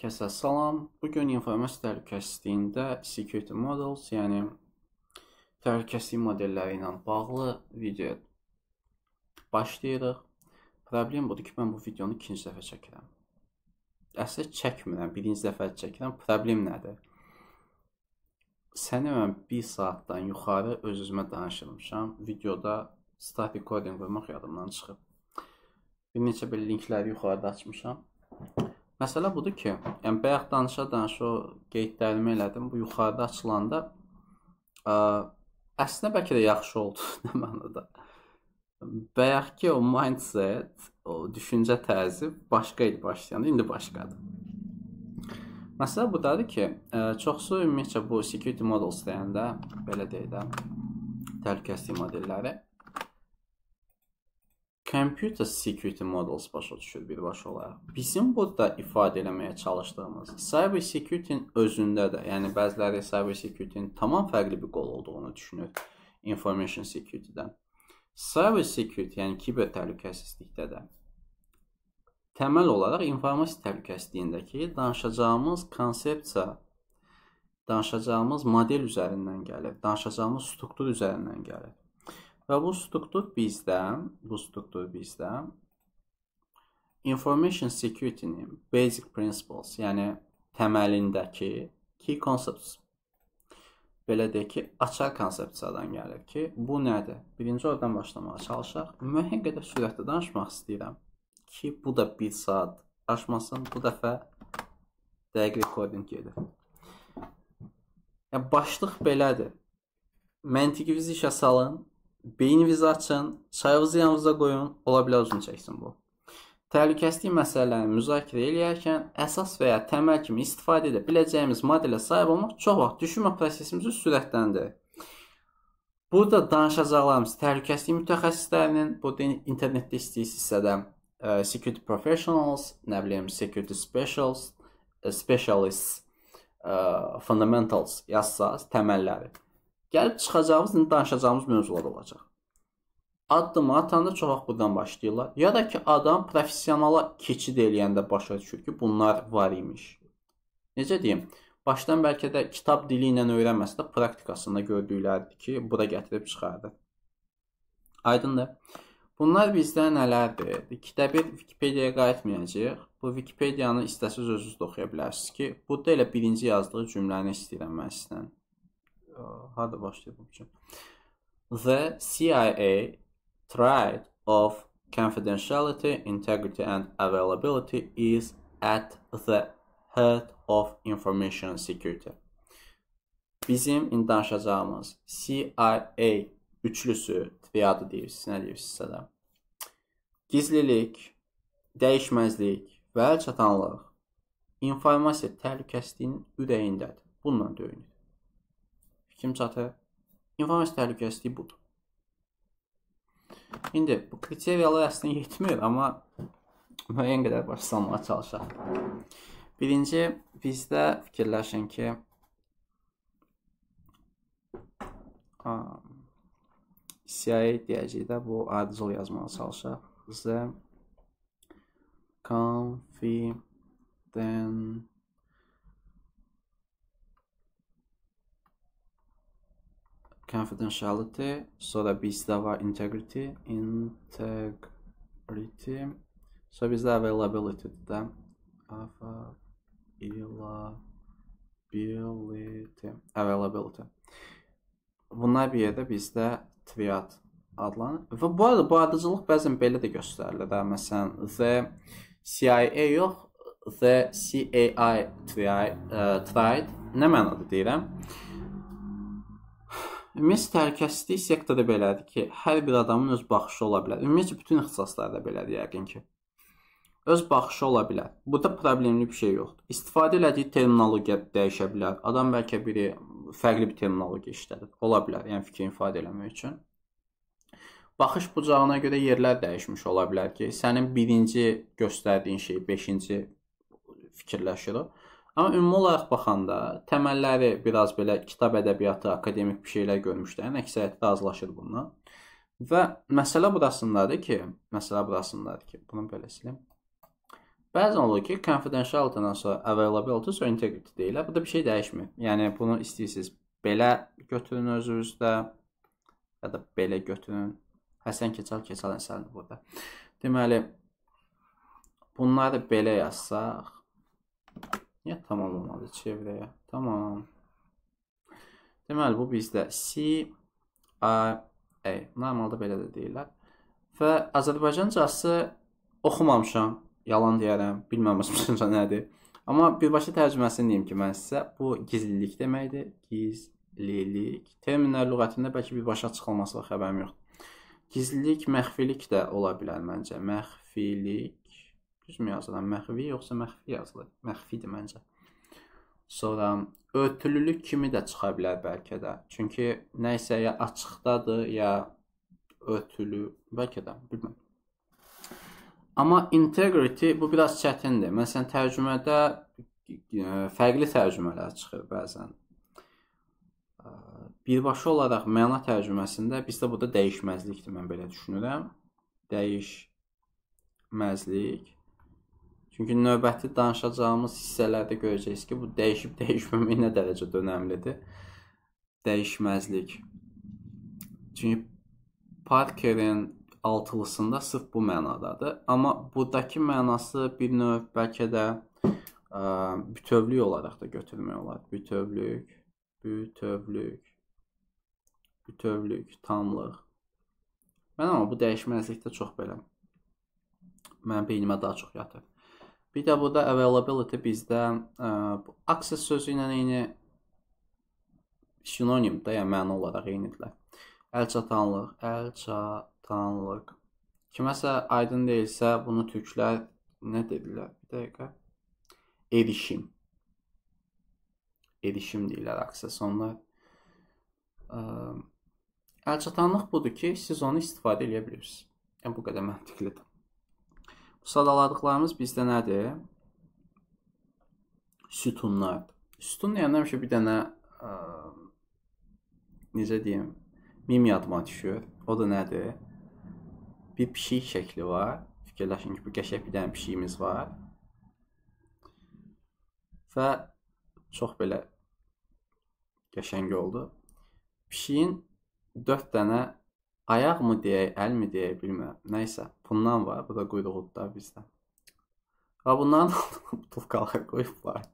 Kəsə salam. Bu gün informasiya təhlükəsizliyində security models, yəni təhlükəsizlik modelləri ilə bağlı video başlayırıq. Problem budur ki, mən bu videonu ikinci dəfə çəkirəm. Əslində çəkmirəm, birinci dəfə çəkirəm. Problem nədir? Sənəmən 1 saatdan yuxarı öz-özümə danışırmışam. Videoda start recording qoymaq yadımdan çıxıb. Bir neçə belə linkləri yuxarıda açmışam. Məsələ budur ki, yəni bayaq danışa-danışa o qeydlərimi elədim. Bu yuxarıda açılanda ə, əslində bəlkə də yaxşı oldu nə mənada. Bayaqki o mindset, o düşüncə tərzi başqa idi başlayanda, indi başqadır. Məsələ budadır ki, ə, çoxsu ümumiyyətcə bu security models deyəndə belə deyək də, təhlükəsizlik modelləri computer security models başa düşür birbaşa olaraq. Bizim burada ifadə eləməyə çalışdığımız cyber security-nin özündə də, yəni bəziləri cyber security-nin tamam fərqli bir qol olduğunu düşünür information security-dən. Cyber security, yəni kiber təhlükəsizlikdə də təməl olaraq informasiya təhlükəsizliyindəki danışacağımız konsepsiya danışacağımız model üzərindən gəlir, danışacağımız struktur üzərindən gəlir. Və bu struktur bizdə, bu struktur bizdə information security-nin basic principles, yəni təməlindəki key concepts belə deyək ki, açar konsepsiyadan gəlir ki, bu nədir? Birinci oradan başlamağa çalışaq. Müəyyən qədər sürətlə danışmaq istəyirəm ki, bu da 1 saat aşmasın. Bu dəfə dəqiq recording gedir. Ya başlıq belədir. Məntiqinizi işə salın, Beyninizi açın, çayınızı yanınıza qoyun, ola bilər uzun çəksin bu. Təhlükəsizlik məsələlərini müzakirə edərkən əsas və ya təməl kimi istifadə edə biləcəyimiz modelə sahib olmaq çox vaxt düşünmə prosesimizi sürətləndirir. Burada danışacaqlarımız təhlükəsizlik mütəxəssislərinin, burada internetdə istəyirsinizsə də e, security professionals, nə bilim security specials, e, specialists, e, fundamentals yazsaz təməlləri Gəlib çıxacağımız, indi danışacağımız mövzular olacaq. Addım atanda çox vaxt buradan başlayırlar. Ya da ki, adam professionala keçid eləyəndə başa düşür ki, bunlar var imiş. Necə deyim? Başdan bəlkə də kitab dili ilə öyrənməsə də praktikasında gördükləridir ki, bura gətirib çıxardı. Aydındır? Bunlar bizdə nələrdir? İkidə bir Wikipediyaya qayıtmayacaq. Bu Wikipediyanı istəsiz özünüz də oxuya bilərsiniz ki, burada elə birinci yazdığı cümləni istəyirəm mən sizdən harda başlayıb bu fikir. The CIA threat of confidentiality, integrity and availability is at the head of information security. Bizim indi danışacağımız CIA üçlüsü triadı deyirsiniz, nə deyirsinizsə də. Gizlilik, dəyişməzlik və əlçatanlıq informasiya təhlükəsizliyinin ürəyindədir. Bununla döyünür kimsatı, informasiya təhlükəsizliyi budur. İndi bu kriteriyalar əslində yetmir, amma müəyyən qədər başlamağa çalışaq. Birinci, bizdə fikirləşin ki, CIA deyəcək də bu adizol yazmağa çalışaq. Z confidential confidentiality so da bizdə var integrity integrity so bizdə availability-dir də availability availability bunlar bir yerdə bizdə triad adlanır və bu arada bu ardıcıllıq bəzən belə də göstərilir də məsələn the CIA yox the CAI e, triad nə mənada deyirəm Ümumiyyətlə təhlükəsizlik sektoru belədir ki, hər bir adamın öz baxışı ola bilər. Ümumiyyətlə bütün ixtisaslarda belədir yəqin ki. Öz baxışı ola bilər. Burada problemli bir şey yoxdur. İstifadə elədiyi terminologiya dəyişə bilər. Adam bəlkə biri fərqli bir terminologiya işlədir. Ola bilər, yəni fikrini ifadə eləmək üçün. Baxış bucağına görə yerlər dəyişmiş ola bilər ki, sənin birinci göstərdiyin şey 5-ci fikirləşir o. Amma ümumi olaraq baxanda təməlləri biraz belə kitab ədəbiyyatı, akademik bir şeylər görmüşdüyün yəni əksəriyyət razılaşır bundan. Və məsələ burasındadır ki, məsələ burasındadır ki, bunu belə silim. Bəzən olur ki, confidentiality-dan sonra availability, sonra integrity deyilə. Bu da bir şey dəyişmir. Yəni bunu istəyirsiniz belə götürün özünüzdə ya da belə götürün. Həsən Keçal Keçal əsəridir burada. Deməli bunları belə yazsaq Niyə tamam olmadı çevrəyə? Tamam. Deməli, bu bizdə C, A, A. E. Normalda belə də deyirlər. Və Azərbaycancası oxumamışam. Yalan deyərəm. Bilməmişəm nədir. Amma birbaşa tərcüməsini deyim ki, mən sizə bu gizlilik deməkdir. Gizlilik. Terminlər lüğətində bəlkə birbaşa çıxılması var, xəbərim yoxdur. Gizlilik, məxfilik də ola bilər məncə. Məxfilik düzmü yazılan məxvi, yoxsa məxfi yazılır? Məxfidir məncə. Sonra örtülülük kimi də çıxa bilər bəlkə də. Çünki nə isə ya açıqdadır, ya örtülü, bəlkə də, bilmirəm. Amma integrity bu biraz çətindir. Məsələn, tərcümədə fərqli tərcümələr çıxır bəzən. Birbaşa olaraq məna tərcüməsində bizdə burada dəyişməzlikdir mən belə düşünürəm. Dəyişməzlik Çünki növbəti danışacağımız hissələrdə görəcəksiniz ki, bu dəyişib dəyişməmək nə dərəcədə önəmlidir. Dəyişməzlik. Çünki Parkerin altılısında sırf bu mənadadır. Amma buradakı mənası bir növ bəlkə də ə, bütövlük olaraq da götürmək olar. Bütövlük, bütövlük, bütövlük, tamlıq. Mən amma bu dəyişməzlikdə çox belə mənim beynimə daha çox yatır. Bir də burada availability bizdə ə, e, access sözü ilə eyni sinonim də, yəni məna olaraq eynidirlər. Əl çatanlıq, əl çatanlıq. Kiməsə aydın deyilsə, bunu türklər nə dedilər? Bir dəqiqə. Erişim. Erişim deyirlər access onlar. Ə, e, əl çatanlıq budur ki, siz onu istifadə edə bilirsiniz. Yəni bu qədər məntiqlidir. Sadaladıqlarımız bizdə nədir? Sütunlar. Sütun yəni həmişə bir dənə ə, e, necə deyim, mim yadıma düşür. O da nədir? Bir pişik şəkli var. Fikirləşin ki, bu qəşəng bir dənə pişiyimiz var. Və çox belə qəşəng oldu. Pişiyin 4 dənə Ayaqmı deyək, əlmi deyək bilmirəm. Nəysə, bundan var, bu da quyruqluqda bizdə. Və bundan butulkalar qoyublar.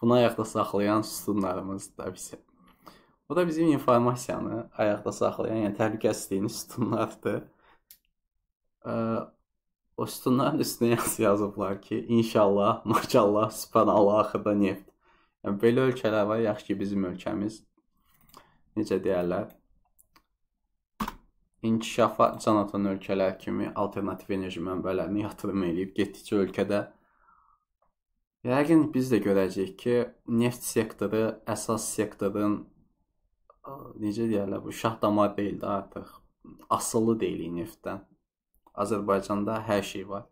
Bunu ayaqda saxlayan sütunlarımız da bizim. Bu da bizim informasiyanı ayaqda saxlayan, yəni təhlükəsizliyini sütunlardır. E, o sütunların üstünə yazı yazıblar ki, inşallah, maşallah, sübhanallah, axırda neft. Yəni, belə ölkələr var, yaxşı ki, bizim ölkəmiz necə deyərlər, inkişafa can atan ölkələr kimi alternativ enerji mənbələrinə yatırım eləyib getdikcə ölkədə yəqin biz də görəcəyik ki, neft sektoru əsas sektorun necə deyirlər bu şah damar deyil də artıq asılı deyil neftdən. Azərbaycanda hər şey var.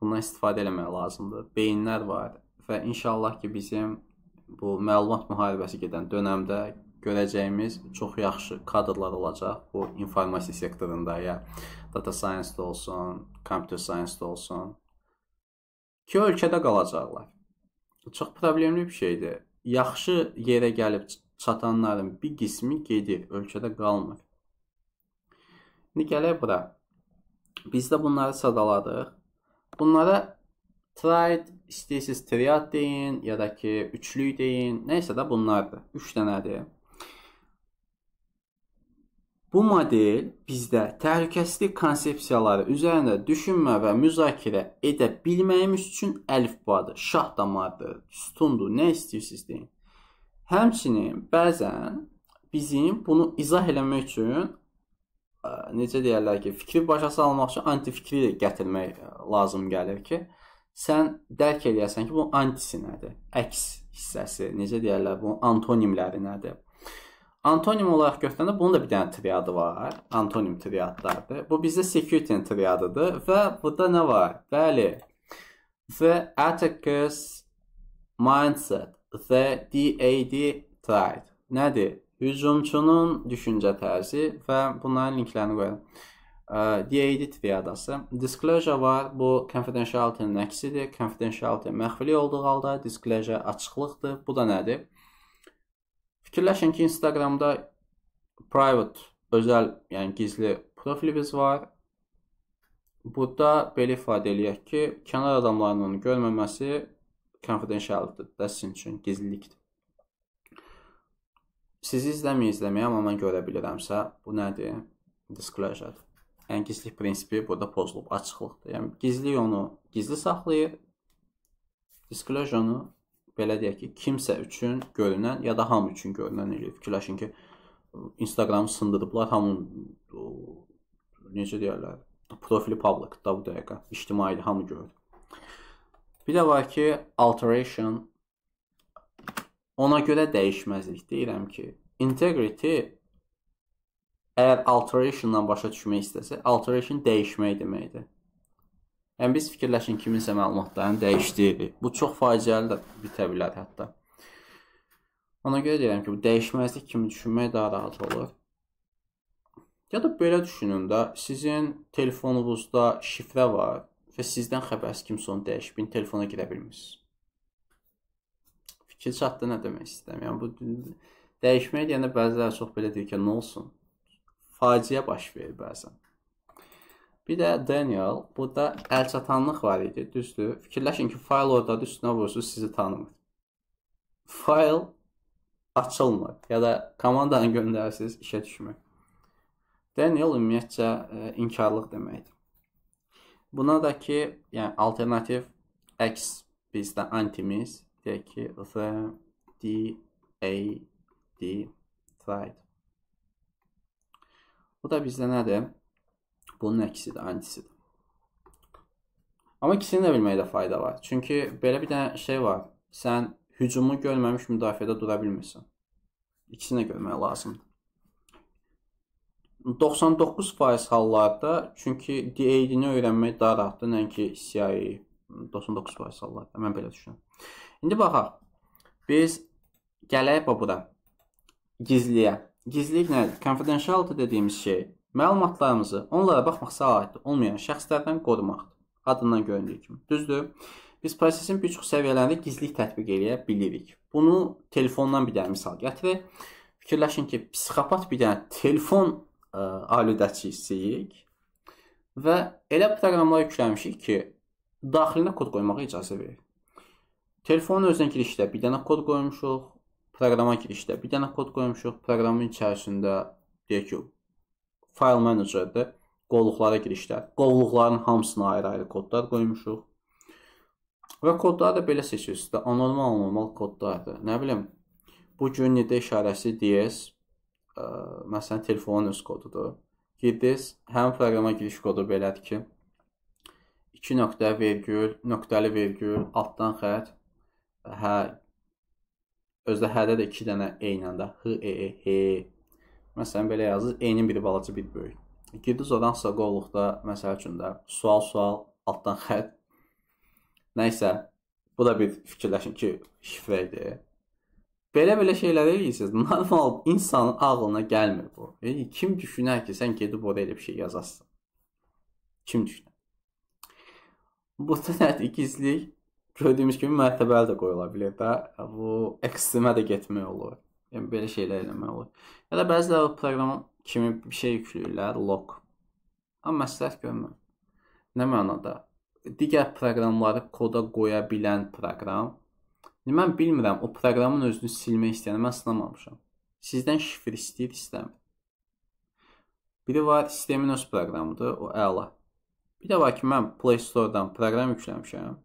Bundan istifadə etmək lazımdır. Beyinlər var və inşallah ki bizim bu məlumat müharibəsi gedən dövrdə görəcəyimiz çox yaxşı kadrlar olacaq bu informasiya sektorunda ya data science-də olsun, computer science-də olsun. Ki ölkədə qalacaqlar. Çox problemli bir şeydir. Yaxşı yerə gəlib çatanların bir qismi gedir, ölkədə qalmır. İndi gələk bura. Biz də bunları sadaladıq. Bunlara triad, istəyirsiniz triad deyin, ya da ki, üçlük deyin, nəysə də bunlardır. 3 dənədir. Bu model bizdə təhlükəsizlik konsepsiyaları üzərində düşünmə və müzakirə edə bilməyimiz üçün əlifbadır, şah damardır, sütundur, nə istəyirsiniz deyin. Həmçinin bəzən bizim bunu izah eləmək üçün ə, e, necə deyirlər ki, fikri başa salmaq üçün antifikri də gətirmək e, lazım gəlir ki, sən dərk eləyəsən ki, bu antisi nədir? Əks hissəsi, necə deyirlər, bunun antonimləri nədir? Antonim olaraq göstərəndə bunun da bir dənə triadı var. Antonim triadlardır. Bu bizdə Secutin triadıdır və burada nə var? Bəli. The Atticus mindset, the DAD triad. Nədir? Hücumçunun düşüncə tərzi və bunların linklərini qoyuram. DAD triadası. Disclosure var. Bu confidentiality-nin əksidir. Confidentiality məxfili olduğu halda disclosure açıqlıqdır. Bu da nədir? Fikirləşin ki, Instagramda private, özəl, yəni gizli profilimiz var. Burada belə ifadə eləyək ki, kənar adamlarının görməməsi confidentiality-dir də sizin üçün gizlilikdir. Sizi izləməyə izləməyə, amma mən görə bilirəmsə, bu nədir? Disclosure-dır. Yəni gizlilik prinsipi burada pozulub, açıqlıqdır. Yəni gizli onu gizli saxlayır, disclosure-unu belə deyək ki, kimsə üçün görünən ya da hamı üçün görünən elə fikirləşin ki, Instagram sındırıblar, hamının necə deyirlər, profili public da bu dəqiqə, ictimai hamı görür. Bir də var ki, alteration ona görə dəyişməzlik deyirəm ki, integrity əgər alterationdan başa düşmək istəsə, alteration dəyişmək deməkdir. Yəni biz fikirləşin kiminsə məlumatlarını dəyişdiyi. Bu çox faciəli də bitə bilər hətta. Ona görə deyirəm ki, bu dəyişməzlik kimi düşünmək daha rahat olur. Ya da belə düşünün də, sizin telefonunuzda şifrə var və sizdən xəbərsiz kimsə onu dəyişib, bir yəni telefona girə bilmirsiniz. Fikir çatdı nə demək istəyirəm? Yəni bu dəyişmək deyəndə bəziləri çox belə deyir ki, nə olsun? Faciə baş verir bəzən. Bir də Daniel, burada əlçatanlıq var idi, düzdür? Fikirləşin ki, fayl oradadır, üstünə vurursunuz, sizi tanımır. Fayl açılmır ya da komandanı göndərirsiniz, işə düşmür. Daniel ümumiyyətcə ə, e, inkarlıq deməkdir. Buna da ki, yəni alternativ x bizdə antimiz deyək ki, the d a d tried. Bu da bizdə nədir? Bunun əksidir, antisidir. Amma ikisini də bilməkdə fayda var. Çünki belə bir dənə şey var. Sən hücumu görməmiş müdafiədə dura bilmirsən. İkisini də görmək lazımdır. 99% hallarda çünki DAD-ni öyrənmək daha rahatdır, nəinki CIA-yi. 99% e. hallarda mən belə düşünürəm. İndi baxaq. Biz gələk bura. Gizliyə. Gizlilik nədir? Confidentiality dediyimiz şey Məlumatlarımızı onlara baxmaq səlahiyyəti olmayan şəxslərdən qorumaqdır. Adından göründüyü kimi. Düzdür? Biz prosesin bir çox səviyyələrində gizlilik tətbiq eləyə bilirik. Bunu telefondan bir dənə misal gətirək. Fikirləşin ki, psixopat bir dənə telefon ə, e, aludəçisiyik və elə proqramlar yükləmişik ki, daxilinə kod qoymağa icazə verir. Telefonun özünə girişdə bir dənə kod qoymuşuq, proqrama girişdə bir dənə kod qoymuşuq, proqramın içərisində deyək ki, fayl menecerde qovluqlara girişlər. Qovluqların hamısına ayrı-ayrı kodlar qoymuşuq. Və kodları da belə seçirsiniz də, anormal normal kodlardır. Nə bilim, bu gün nidə işarəsi DS, ə, məsələn, telefonun öz kodudur. Girdiniz, həm proqrama giriş kodu belədir ki, 2 nöqtə vergül, nöqtəli vergül, altdan xət, hə, özdə hərdə də 2 dənə e ilə də, h, e, e, h, Məsələn, belə yazır, eynin biri balaca, bir böyük. Girdiniz o hansısa qovluqda, məsəl üçün də sual-sual, altdan xətt. Nə isə, bu da bir fikirləşin ki, şifrə idi. Belə-belə şeylər eləyirsiniz. Normal insanın ağlına gəlmir bu. E, kim düşünər ki, sən gedib oraya elə bir şey yazasın? Kim düşünər? Burada nədir gizlilik? Gördüyümüz kimi mərtəbəli də qoyula bilər də. Bu ekstremə də getmək olur. Yəni belə şeylər eləmək olur. Ya da bəziləri proqrama kimi bir şey yükləyirlər, log. Amma məsləhət görmürəm. Nə mənada? Digər proqramları koda qoya bilən proqram. Mən bilmirəm, o proqramın özünü silmək istəyəni mən sınamamışam. Sizdən şifr istəyir, istəmir. Biri var, sistemin öz proqramıdır, o əla. Bir də var ki, mən Play Store-dan proqram yükləmişəm.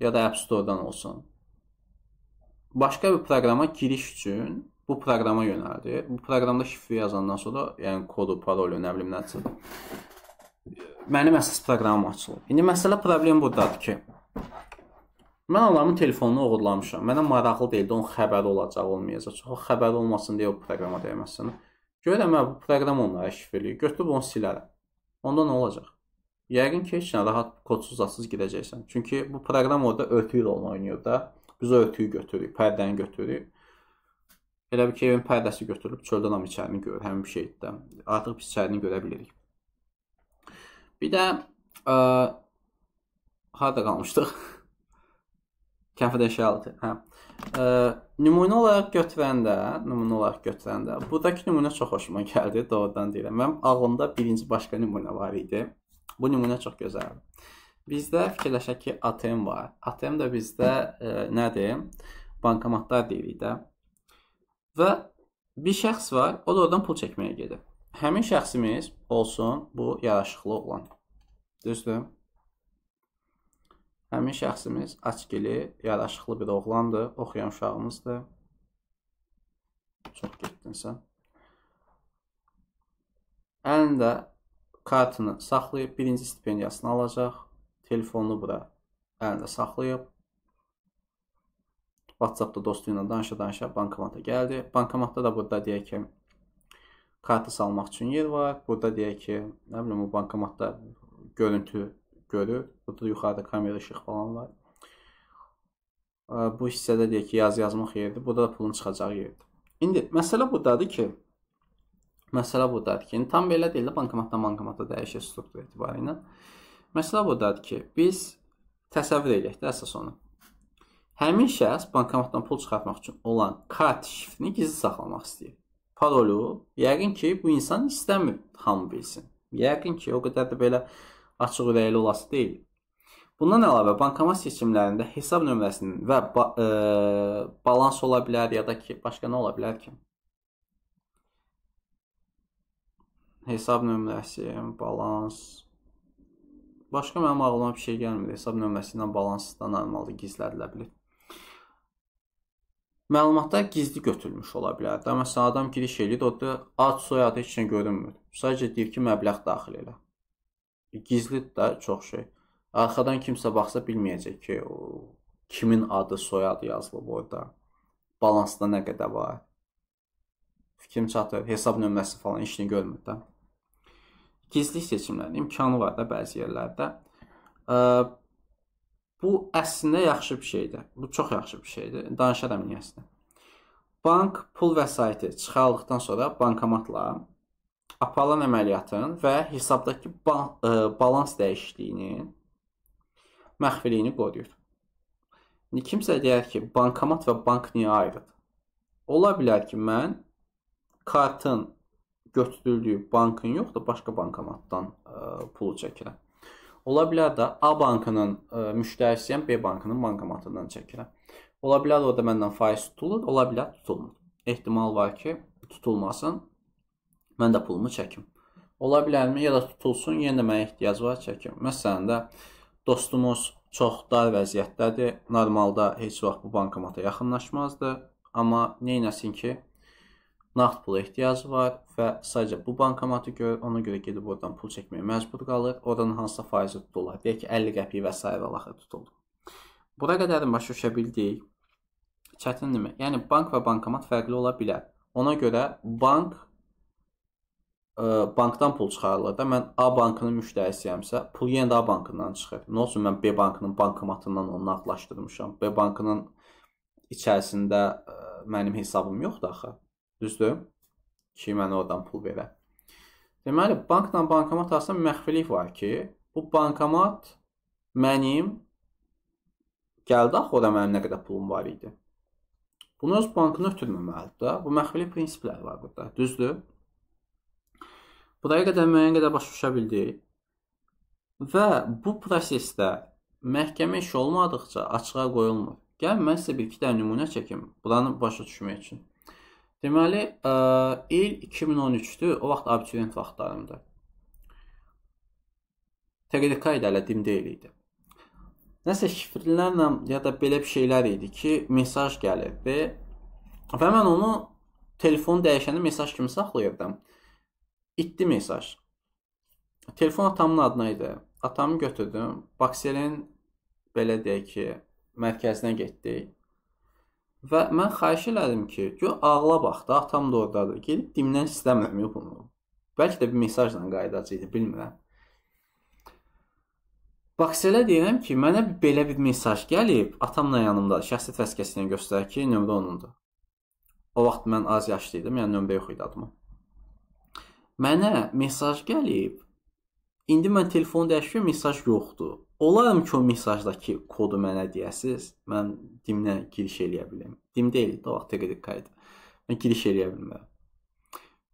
Ya da App Store-dan olsun başqa bir proqrama giriş üçün bu proqrama yönəldir. Bu proqramda şifrə yazandan sonra, yəni kodu, parolu, nə bilim nə çıxır. Mənim əsas proqramım açılıb. İndi məsələ problem burdadır ki, mən adamın telefonunu oğurlamışam. Mənə maraqlı deyildi, onun xəbəri olacaq, olmayacaq. Çox xəbəri olmasın deyə o proqrama dəyməsin. Görəm hə, bu proqram onlara şifrəli. Götürüb onu silərəm. Onda nə olacaq? Yəqin ki, heç nə rahat kodsuz atsız girəcəksən. Çünki bu proqram orada örtüyü rolunu oynayır da. Biz o örtüyü götürürük, pərdəni götürürük. Elə bir ki, evin pərdəsi götürülüb, çöldən am içərini görür, həmin bir şeydə. Artıq biz içərini görə bilirik. Bir də ə, harda qalmışdıq? Kafedə şaltı. Hə. Ə, nümunə olaraq götürəndə, nümunə olaraq götürəndə burdakı nümunə çox xoşuma gəldi, doğrudan deyirəm. Mənim ağlımda birinci başqa nümunə var idi. Bu nümunə çox gözəldir. Bizdə fikirləşək ki, ATM var. ATM də bizdə e, nədir? Bankomatlar deyirik də. Və bir şəxs var, o da oradan pul çəkməyə gedir. Həmin şəxsimiz olsun bu yaraşıqlı olan. Düzdür? Həmin şəxsimiz açgili, yaraşıqlı bir oğlandır, oxuyan uşağımızdır. Çox getdin sən. Əlində kartını saxlayıb birinci stipendiyasını alacaq. Telefonunu bura əlində saxlayıb WhatsApp-da dostu ilə danışa-danışa bankomata gəldi. Bankomatda da burada deyək ki, kartı salmaq üçün yer var. Burada deyək ki, nə bilim, bu bankomatda görüntü görür. Burada yuxarıda kamera işıq falan var. Bu hissədə deyək ki, yaz yazmaq yeridir. Burada da pulun çıxacağı yeridir. İndi məsələ budadır ki, məsələ budadır ki, indi yəni tam belə deyil də bankomatdan bankomata dəyişir struktur etibarı ilə. Məsələ budadır ki, biz təsəvvür edək də əsas onu. Həmin şəxs bankomatdan pul çıxartmaq üçün olan kart şifrini gizli saxlamaq istəyir. Parolu yəqin ki, bu insan istəmir hamı bilsin. Yəqin ki, o qədər də belə açıq ürəkli olası deyil. Bundan əlavə bankomat seçimlərində hesab nömrəsinin və ba e balans ola bilər ya da ki, başqa nə ola bilər ki? Hesab nömrəsi, balans Başqa mənim ağlıma bir şey gəlmir. Hesab nömrəsi ilə balansdan normalda gizlədilə bilir. Məlumatlar gizli götürülmüş ola bilər. Da məsələn adam giriş eləyir, orada ad, soyad heç nə görünmür. Sadəcə deyir ki, məbləğ daxil elə. Gizlidir də çox şey. Arxadan kimsə baxsa bilməyəcək ki, o, kimin adı, soyadı yazılıb orada. Balansda nə qədər var. Fikrim çatır, hesab nömrəsi falan işini görmür də gizli seçimlərin imkanı var da bəzi yerlərdə. Bu əslində yaxşı bir şeydir. Bu çox yaxşı bir şeydir. Danışaram niyəsinə. Bank pul vəsaiti çıxarıldıqdan sonra bankomatla aparılan əməliyyatın və hesabdakı ba ə, balans dəyişikliyinin məxfiliyini qoruyur. İndi kimsə deyər ki, bankomat və bank niyə ayrıdır? Ola bilər ki, mən kartın götürüldüyü bankın yox da başqa bankomatdan e, pul çəkirəm. Ola bilər də A bankının e, müştərisiyəm, B bankının bankomatından çəkirəm. Ola bilər orada məndən faiz tutulur, ola bilər tutulmur. Ehtimal var ki, tutulmasın, mən də pulumu çəkim. Ola bilərmi, ya da tutulsun, yenə də mənə ehtiyac var, çəkim. Məsələn də dostumuz çox dar vəziyyətdədir, normalda heç vaxt bu bankomata yaxınlaşmazdı, amma neynəsin ki, nağd pula ehtiyacı var və sadəcə bu bankomatı görür, ona görə gedib oradan pul çəkməyə məcbur qalır. Oradan hansısa faizi tuturlar. Deyək ki, 50 qəpik və s. laxır tutuldu. Bura qədər başa düşə bildik. Çətindirmi? Yəni bank və bankomat fərqli ola bilər. Ona görə bank ə, e, bankdan pul çıxarılır da. Mən A bankının müştərisiyəmsə, pul yenə də A bankından çıxır. Nə olsun mən B bankının bankomatından onu nağdlaşdırmışam. B bankının içərisində ə, e, mənim hesabım yoxdur axı. Düzdür? Ki mənə oradan pul verə. Deməli, bankla bankomat arasında məxfilik var ki, bu bankomat mənim gəldi axı ora mənim nə qədər pulum var idi. Bunu öz bankına ötürməməlidir da. Bu məxfilik prinsipləri var burada. Düzdür? Buraya qədər müəyyən qədər başa düşə bildik. Və bu prosesdə məhkəmə işi olmadıkca açığa qoyulmur. Gəl mən sizə bir iki dənə nümunə çəkim. Buranı başa düşmək üçün. Deməli, e, il 2013-dür, o vaxt abituriyent vaxtlarımdır. TQDK ilə elə dim deyil idi. Nəsə şifrlərlə ya da belə bir şeylər idi ki, mesaj gəlirdi və mən onu telefon dəyişəndə mesaj kimi saxlayırdım. İtdi mesaj. Telefon atamın adına idi. Atamı götürdüm. Bakselin belə deyək ki, mərkəzinə getdik. Və mən xahiş elədim ki, gör ağla bax da, atam da ordadır. Gedib dimdən istəmirəm bunu. Bəlkə də bir mesajla qayıdacaqdı, bilmirəm. Bax elə deyirəm ki, mənə belə bir mesaj gəlib, atamla yanımda şəxsiyyət vəsiqəsini göstərir ki, nömrə onundur. O vaxt mən az yaşlı idim, yəni nömrə yox idi adıma. Mənə mesaj gəlib. İndi mən telefonu dəyişirəm, mesaj yoxdur. Olaram ki, o mesajdakı kodu mənə deyəsiz, mən dimlə giriş eləyə bilim. Dim deyil, o vaxt TGDK idi. Mən giriş eləyə bilmirəm.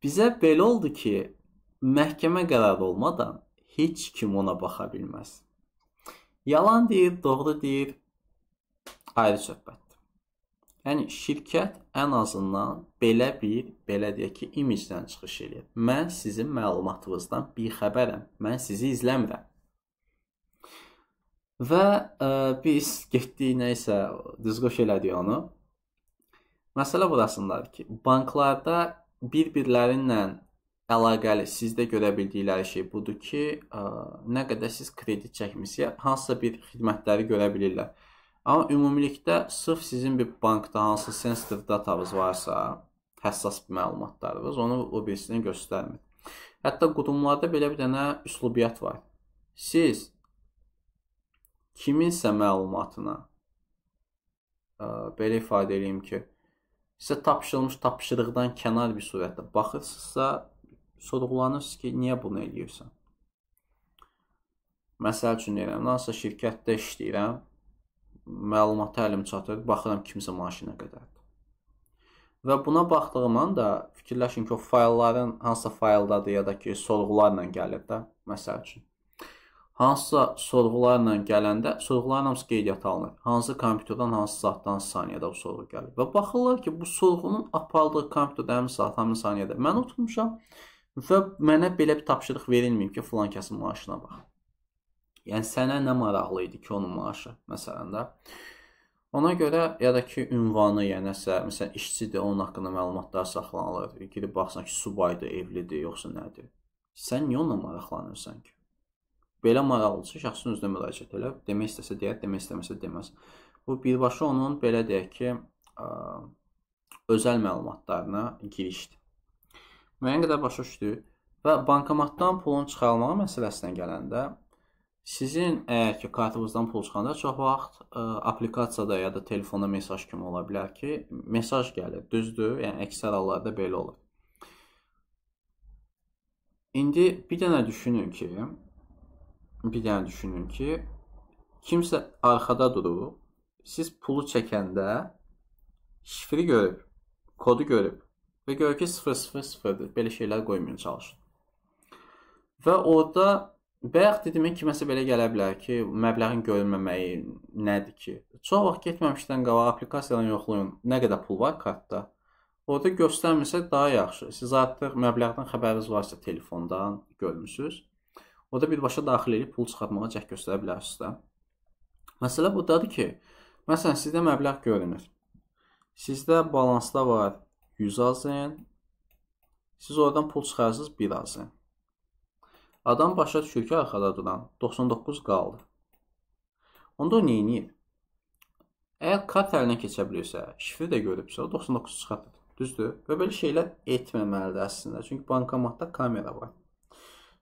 Bizə belə oldu ki, məhkəmə qərarı olmadan heç kim ona baxa bilməz. Yalan deyir, doğru deyir. Ayrı söhbətdir. Yəni şirkət ən azından belə bir, belə deyək ki, imicdən çıxış eləyir. Mən sizin məlumatınızdan bixəbərəm. Mən sizi izləmirəm. Və ə, e, biz getdik nəysə düzgöş elədik onu. Məsələ burasındadır ki, banklarda bir-birlərinlə əlaqəli sizdə görə bildikləri şey budur ki, ə, e, nə qədər siz kredit çəkmisiniz, hansısa bir xidmətləri görə bilirlər. Amma ümumilikdə sırf sizin bir bankda hansı sensitive datanız varsa, həssas bir məlumatlarınız, onu o birisinə göstərmir. Hətta qurumlarda belə bir dənə üslubiyyat var. Siz kiminsə məlumatına ə, e, belə ifadə edeyim ki, sizə tapşırılmış tapşırıqdan kənar bir surətdə baxırsınızsa, sorğulanırsınız ki, niyə bunu eləyirsən? Məsəl üçün deyirəm, hansısa şirkətdə işləyirəm, məlumatı əlim çatır, baxıram kimsə maaşı nə qədərdir. Və buna baxdığım anda fikirləşin ki, o faylların hansısa fayldadır ya da ki, sorğularla gəlir də, məsəl üçün. Hansısa sorğularla gələndə sorğuların hamısı qeydiyyata alınır. Hansı kompüterdən, hansı saatdan, hansı saniyədə bu sorğu gəlir. Və baxırlar ki, bu sorğunun apardığı kompüterdə həmin saat, həmin saniyədə mən oturmuşam və mənə belə bir tapşırıq verilməyib ki, filan kəsin maaşına bax. Yəni sənə nə maraqlı idi ki, onun maaşı məsələn də. Ona görə ya da ki, ünvanı, yəni nəsə, məsələn, işçidir, onun haqqında məlumatlar saxlanılır. Gedib baxsan ki, subaydır, evlidir, yoxsa nədir. Sən niyə onunla maraqlanırsan ki? belə maraqlısı şəxsin özünə müraciət elə. Demək istəsə deyər, demək istəməsə deməz. Bu birbaşa onun belə deyək ki, ə, özəl məlumatlarına girişdir. Müəyyən qədər başa düşdü və bankomatdan pulun çıxarılması məsələsinə gələndə sizin əgər ki, kartınızdan pul çıxanda çox vaxt ə, aplikasiyada ya da telefonda mesaj kimi ola bilər ki, mesaj gəlir. Düzdür? Yəni əksər hallarda belə olur. İndi bir dənə düşünün ki, bir dənə düşünün ki, kimsə arxada durub, siz pulu çəkəndə şifri görüb, kodu görüb və görür ki 000-dir. Belə şeylər qoymayın çalışın. Və orada bəyəxti demək kiməsə belə gələ bilər ki, məbləğin görünməməyi nədir ki? Çox vaxt getməmişdən qabaq applikasiyadan yoxlayın. Nə qədər pul var kartda? Orada göstərmirsə daha yaxşı. Siz artıq məbləğdən xəbəriniz varsa telefondan görmüsüz. O da birbaşa daxil edib pul çıxartmağa cəhd göstərə bilərsiniz də. Məsələ budadır ki, məsələn sizdə məbləğ görünür. Sizdə balansda var 100 azən. Siz oradan pul çıxarırsınız 1 azən. Adam başa düşür ki, arxada duran 99 qaldı. Onda o nə edir? Əgər kart əlinə keçə bilirsə, şifri də görübsə, 99 çıxartdı. Düzdür? Və belə şeylər etməməlidir əslində. Çünki bankomatda kamera var.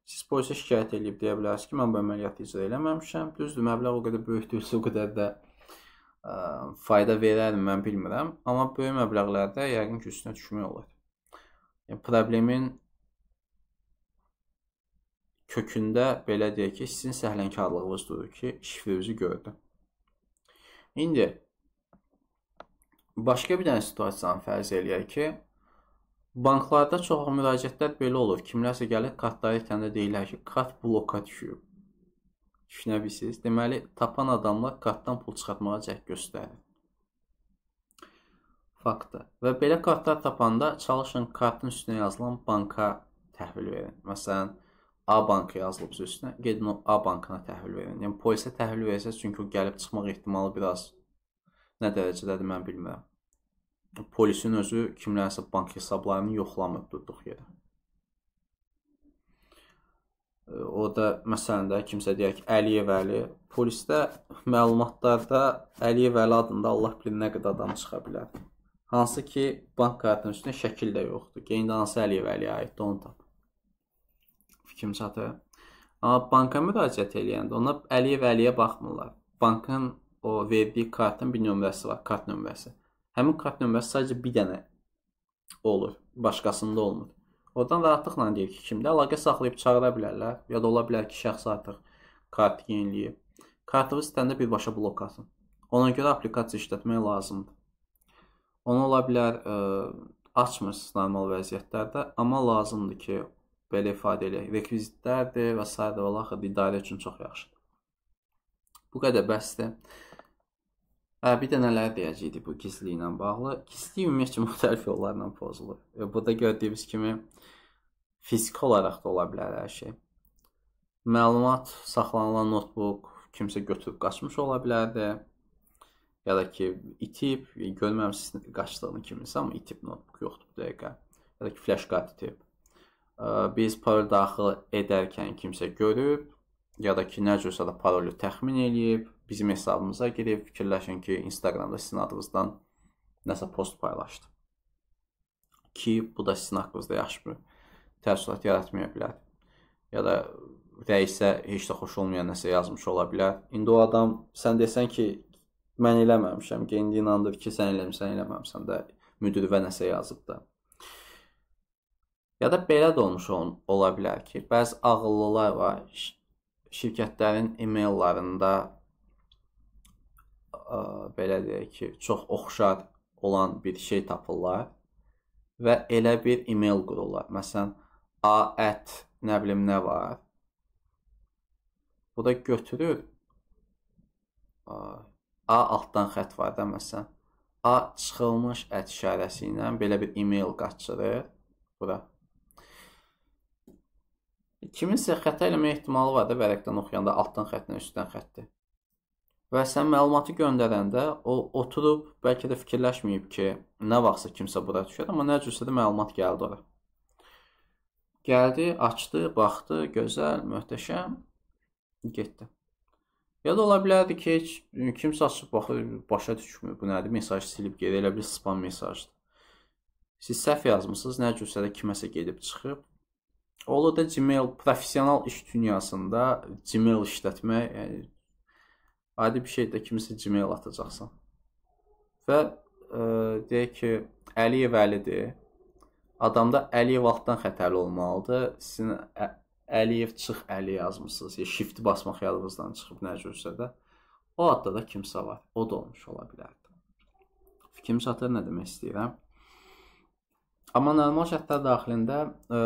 Siz polisə şikayət edib deyə bilərsiniz ki, mən bu əməliyyatı icra eləməmişəm. Düzdür, məbləğ o qədər böyükdürsə, o qədər də ə, fayda verərmi mən bilmirəm, amma böyük məbləğlərdə yəqin ki, üstünə düşmək olar. Yəni problemin kökündə belə deyək ki, sizin səhlənkarlığınız durur ki, şifrinizi gördü. İndi başqa bir dənə situasiyanı fərz eləyək ki, Banklarda çox müraciətlər belə olur. Kimlərsə gəlir kartları ikəndə deyirlər ki, kart bloka düşüb. Düşünə bilirsiniz? Deməli, tapan adamlar kartdan pul çıxartmağa cəhd göstərir. Faktdır. Və belə kartlar tapanda çalışın kartın üstünə yazılan banka təhvil verin. Məsələn, A bankı yazılıbsa üstünə, gedin o A bankına təhvil verin. Yəni polisə təhvil versəz, çünki o gəlib çıxmaq ehtimalı biraz nə dərəcədədir mən bilmirəm polisin özü kimlərsə bank hesablarını yoxlamır durduq yerə. E, o da məsələn də kimsə deyək Əliyev Əli polisdə məlumatlarda Əliyev Əli adında Allah bilir nə qədər adam çıxa bilər. Hansı ki bank kartının üstündə şəkil də yoxdur. Qeyndə hansı Əliyev Əliyə aiddir onu tap. Fikrim çatır. Amma banka müraciət eləyəndə ona Əliyev Əliyə baxmırlar. Bankın o verdiyi kartın bir nömrəsi var, kart nömrəsi həmin kart nömrəsi sadəcə bir dənə olur, başqasında olmur. Oradan rahatlıqla deyir ki, kimdə əlaqə saxlayıb çağıra bilərlər, ya da ola bilər ki, şəxs artıq kart yeniləyib. Kartı istəndə birbaşa bloklasın. Ona görə aplikasiya işlətmək lazımdır. Onu ola bilər ə, e, açmırsınız normal vəziyyətlərdə, amma lazımdır ki, belə ifadə eləyək, rekvizitlərdir və s. və laxır idarə üçün çox yaxşıdır. Bu qədər bəsdir. Hə, bir də nələr deyəcəydik bu kisliyi ilə bağlı. Kislik ümumiyyətlə müxtəlif yollarla pozulur. E, Burada gördüyümüz kimi fiziki olaraq da ola bilər hər şey. Məlumat saxlanılan notebook kimsə götürüb qaçmış ola bilərdi. Ya da ki, itib, e, görməmisiniz qaçdığını kiminsə, amma itib notebook yoxdur bu dəqiqə. Ya da ki, flash kart itib. E, biz parol daxil edərkən kimsə görüb, ya da ki, nə cürsə də parolu təxmin eləyib, bizim hesabımıza girib fikirləşin ki, Instagramda sizin adınızdan nəsə post paylaşdı. Ki, bu da sizin haqqınızda yaxşı bir təəssürat yaratmaya bilər. Ya da rəisə heç də xoş olmayan nəsə yazmış ola bilər. İndi o adam sən desən ki, mən eləməmişəm, indi inandır ki, sən eləmisən, eləməmisən də müdürvə nəsə yazıb da. Ya da belə də olmuş ol ola bilər ki, bəzi ağıllılar var, şirkətlərin e-maillarında ə, belə deyək ki, çox oxşar olan bir şey tapırlar və elə bir e-mail qururlar. Məsələn, a@ nə bilim nə var. Bu da götürür ə, a altdan xətt var da məsələn. A çıxılmış ət işarəsi ilə belə bir e-mail qaçırır bura. Kiminsə xəta eləmə ehtimalı var da vərəqdən oxuyanda altdan xəttlə üstdən xəttdir. Və sən məlumatı göndərəndə o oturub bəlkə də fikirləşməyib ki, nə vaxtsa kimsə bura düşər, amma nə cürsə də məlumat gəldi ora. Gəldi, açdı, baxdı, gözəl, möhtəşəm, getdi. Ya da ola bilərdi ki, heç kimsə açıb baxır, başa düşmür, bu nədir? Mesaj silib gedir, elə bir spam mesajdır. Siz səhv yazmısınız, nə cürsə də kiməsə gedib çıxıb. Ola da Gmail professional iş dünyasında Gmail işlətmək, yəni adi bir şeydə kimisə Gmail atacaqsan. Və ə, e, deyək ki, Əliyev Əlidir. Adamda Əliyev altdan xətəli olmalıdır. Sizin ə, Əliyev çıx Əli yazmısınız. Ya shift basmaq yadınızdan çıxıb nə görsə də o adda da kimsə var. O da olmuş ola bilərdi. Fikrim çatır nə demək istəyirəm? Amma normal şərtlər daxilində ə, e,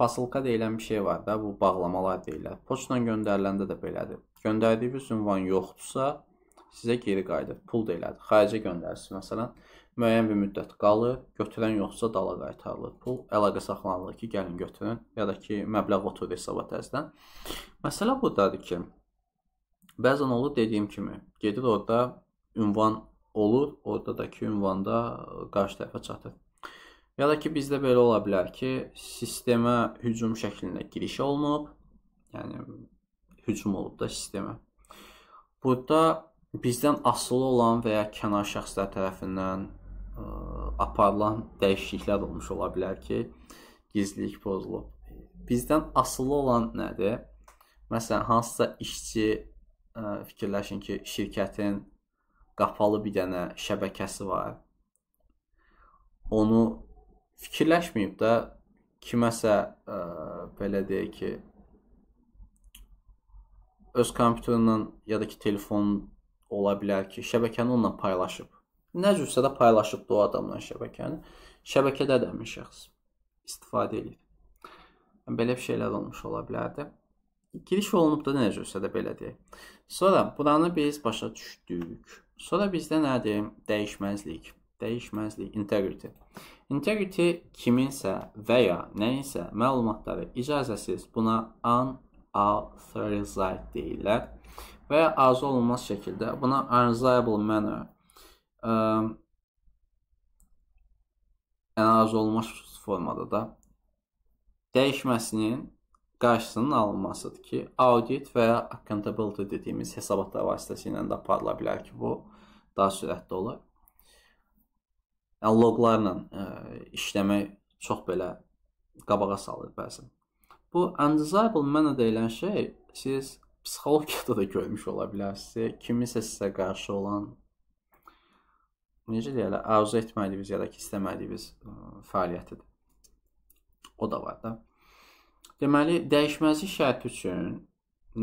pasılka deyilən bir şey var da, bu bağlamalar deyilən. Poçtla göndəriləndə də belədir göndərdiyiniz ünvan yoxdursa, sizə geri qayıdır. Pul da elədir. Xaricə göndərirsiniz. Məsələn, müəyyən bir müddət qalır, götürən yoxsa dala qaytarılır. Pul əlaqə saxlanılır ki, gəlin götürün ya da ki, məbləğ otur hesaba təzədən. Məsələ budadır ki, bəzən olur dediyim kimi, gedir orada ünvan olur, orada da ki, ünvanda qarşı tərəfə çatır. Ya da ki, bizdə belə ola bilər ki, sistemə hücum şəklində giriş olunub, yəni hücum olub da sistemə. Burada bizdən asılı olan və ya kənar şəxslər tərəfindən ə, aparılan dəyişikliklər olmuş ola bilər ki, gizlilik pozulub. Bizdən asılı olan nədir? Məsələn, hansısa işçi ə, fikirləşin ki, şirkətin qapalı bir dənə şəbəkəsi var. Onu fikirləşməyib də kiməsə ə, belə deyək ki, öz kompüterindən ya da ki telefon ola bilər ki, şəbəkəni onunla paylaşıb. Nə cürsə də paylaşıb o adamla şəbəkəni. Şəbəkədə də həmin şəxs istifadə edir. Belə bir şeylər olmuş ola bilərdi. Giriş olunub da necə olsa da belə deyək. Sonra buranı biz başa düşdük. Sonra bizdə nədir? Dəyişməzlik. Dəyişməzlik, integrity. Integrity kiminsə və ya nəyinsə məlumatları icazəsiz buna an authorized deyirlər və ya arzu olunmaz şəkildə buna unreasonable manner um, yəni arzu olunmaz formada da dəyişməsinin qarşısının alınmasıdır ki, audit və ya accountability dediyimiz hesabatlar vasitəsilə də aparıla bilər ki, bu daha sürətli olur. Yəni, loglarla ə, işləmək çox belə qabağa salır bəzən. Bu undesirable manner deyilən şey siz psixologiyada da görmüş ola bilərsiniz. Kiminsə sizə qarşı olan necə deyirlər, arzu etmədiyiniz ya da ki, istəmədiyiniz fəaliyyətidir. O da var da. Deməli, dəyişməzlik şərti üçün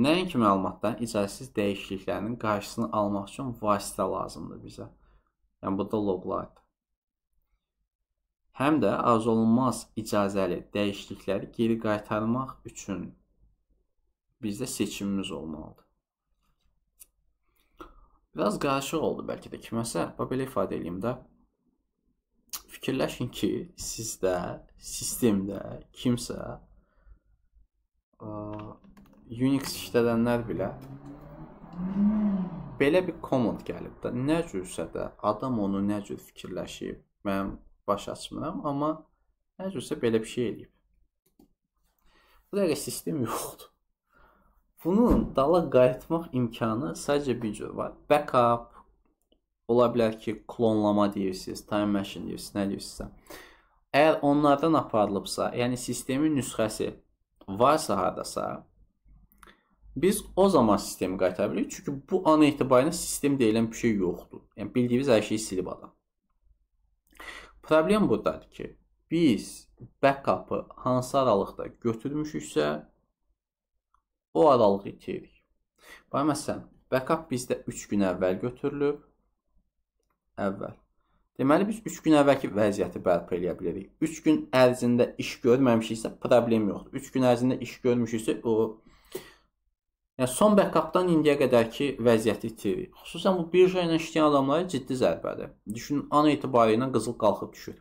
nəinki məlumatların icazəsiz dəyişikliklərinin qarşısını almaq üçün vasitə lazımdır bizə. Yəni bu da loqlardır həm də arzulunmaz icazəli dəyişiklikləri geri qaytarmaq üçün bizdə seçimimiz olmalıdır. Biraz qarışıq oldu bəlkə də kiməsə, bax belə ifadə edeyim də. Fikirləşin ki, sizdə, sistemdə kimsə ə, Unix işlədənlər belə belə bir komment gəlib də, nə cürsə də adam onu nə cür fikirləşib, mənim baş açmıram, amma nə cürsə belə bir şey eləyib. Bu dəqiqə sistem yoxdur. Bunun dala qayıtmaq imkanı sadəcə bir cür var. Backup ola bilər ki, klonlama deyirsiniz, time machine deyirsiniz, nə deyirsinizsə. Əgər onlardan aparılıbsa, yəni sistemin nüsxəsi varsa hardasa, biz o zaman sistemi qaytara bilirik. Çünki bu an etibarıyla sistem deyilən bir şey yoxdur. Yəni bildiyimiz hər şeyi silib adam. Problem budadır ki, biz backup'ı hansı aralıqda götürmüşüksə, o aralığı itirik. Bax, məsələn, backup bizdə 3 gün əvvəl götürülüb. Əvvəl. Deməli, biz 3 gün əvvəlki vəziyyəti bərpa eləyə bilərik. 3 gün ərzində iş görməmişiksə, problem yoxdur. 3 gün ərzində iş görmüşüksə, o Yəni son backup-dan indiyə qədərki vəziyyəti itirir. Xüsusən bu birja ilə işləyən adamlara ciddi zərbədir. Düşünün an etibarı ilə qızıl qalxıb düşür.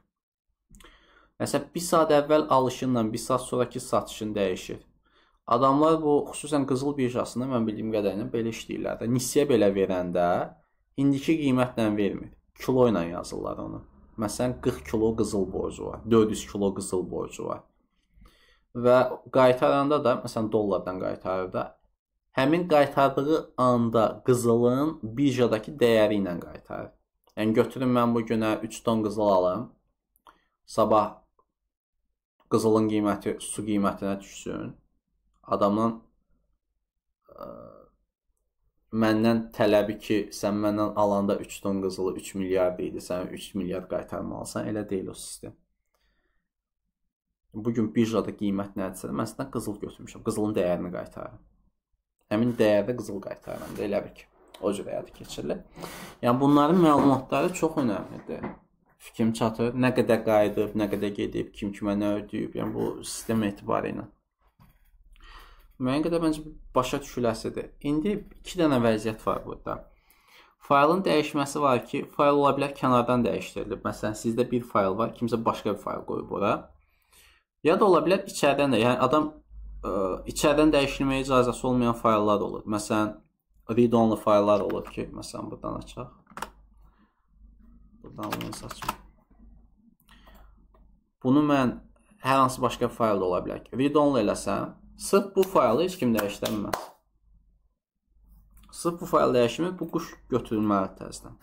Məsələn, 1 saat əvvəl alışınla 1 saat sonrakı satışın dəyişir. Adamlar bu xüsusən qızıl birjasında mən bildiyim qədərilə belə işləyirlər də. Nissiyə belə verəndə indiki qiymətlə vermir. Kilo ilə yazırlar onu. Məsələn, 40 kilo qızıl borcu var, 400 kilo qızıl borcu var. Və qaytaranda da, məsələn, dollardan qaytarır da həmin qaytardığı anda qızılın birjadakı dəyəri ilə qaytarır. Yəni götürün mən bu günə 3 ton qızıl alım. Sabah qızılın qiyməti su qiymətinə düşsün. Adamın ə, məndən tələbi ki, sən məndən alanda 3 ton qızılı 3 milyard idi, sən 3 milyard qaytarmalısan, elə deyil o sistem. Bu gün birjada qiymət nədirsə, mən sizdən qızıl götürmüşəm, qızılın dəyərini qaytarıram həmin dəyərdə qızıl qaytaranda elə bil ki, o cür həyata keçirilir. Yəni bunların məlumatları çox önəmlidir. Fikrim çatır, nə qədər qayıdıb, nə qədər gedib, kim kimə nə ödəyib, yəni bu sistem etibarı ilə. Müəyyən qədər məncə başa düşüləsidir. İndi 2 dənə vəziyyət var burada. Faylın dəyişməsi var ki, fayl ola bilər kənardan dəyişdirilib. Məsələn, sizdə bir fayl var, kimsə başqa bir fayl qoyub ora. Ya da ola bilər içəridən də. Yəni adam ə, içərdən dəyişdirməyə icazəsi olmayan fayllar olur. Məsələn, read-only fayllar olur ki, məsələn, buradan açaq. Buradan bunu açaq. Bunu mən hər hansı başqa faylda ola bilər ki, read-only eləsəm, sırf bu faylı heç kim dəyişdirməz. Sırf bu fayl dəyişimi bu quş götürülməli tərzdən.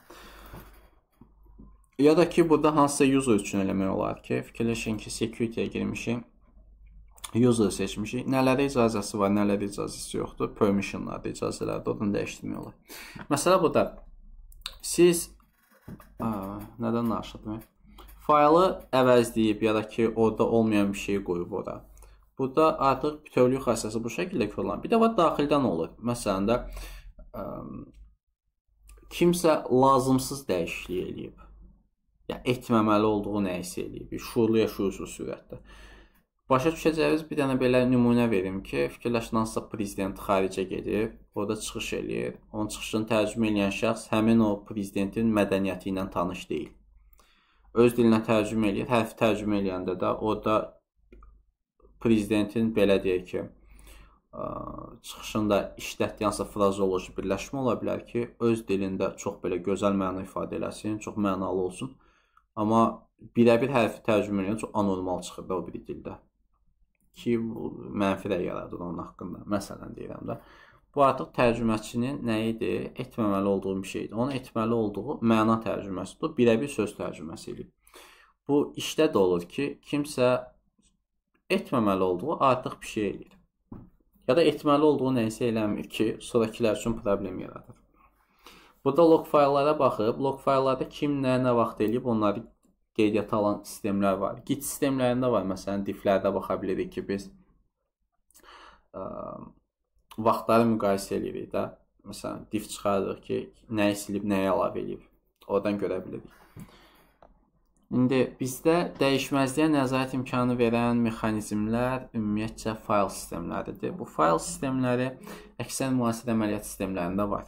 Ya da ki, burada hansısa user üçün eləmək olar ki, fikirləşin ki, security-yə girmişim, user seçmişik. Nələrə icazəsi var, nələrə icazəsi yoxdur? Permissionlarda, icazələrdə odun dəyişdirmək olar. Məsələ budur. Siz ə, nədən naşıdım? Faylı əvəzləyib ya da ki, orada olmayan bir şey qoyub ora. Burada artıq bütövlük xassəsi bu şəkildə görülür. Bir də var daxildən olur. Məsələn də ə, kimsə lazımsız dəyişiklik eləyib. Ya etməməli olduğu nəyisə eləyib. Şuurlu ya şuursuz sürətdə. Başa düşəcəyiniz bir dənə belə nümunə verim ki, fikirləşinansa prezident xaricə gedib, orada çıxış eləyir. Onun çıxışını tərcümə edən şəxs həmin o prezidentin mədəniyyəti ilə tanış deyil. Öz dilinə tərcümə eləyir. Hərfi tərcümə eləyəndə də orada prezidentin belə deyək ki, ə, çıxışında işlətdiyansa frazoloji birləşmə ola bilər ki, öz dilində çox belə gözəl məna ifadə eləsin, çox mənalı olsun. Amma birəbir hərfi tərcümə edəndə çox anormal çıxır da o biri dildə ki, mənfi rəy yaradır onun haqqında. Məsələn deyirəm də. Bu artıq tərcüməçinin nə idi? Etməməli olduğu bir şeydir. Onun etməli olduğu məna tərcüməsidir. Birəbir söz tərcüməsi idi. Bu işdə də olur ki, kimsə etməməli olduğu artıq bir şey eləyir. Ya da etməli olduğu nəyisə eləmir ki, sonrakilər üçün problem yaradır. Burada log fayllara baxıb, log fayllarda kim nə nə vaxt eləyib onları qeydiyyata alan sistemlər var. Git sistemlərində var. Məsələn, diflərdə baxa bilirik ki, biz ə, vaxtları müqayisə edirik də. Məsələn, div çıxarırıq ki, nəyi silib, nəyi əlavə edib. Oradan görə bilirik. İndi bizdə dəyişməzliyə nəzarət imkanı verən mexanizmlər ümumiyyətcə fayl sistemləridir. Bu fayl sistemləri əksər müasir əməliyyat sistemlərində var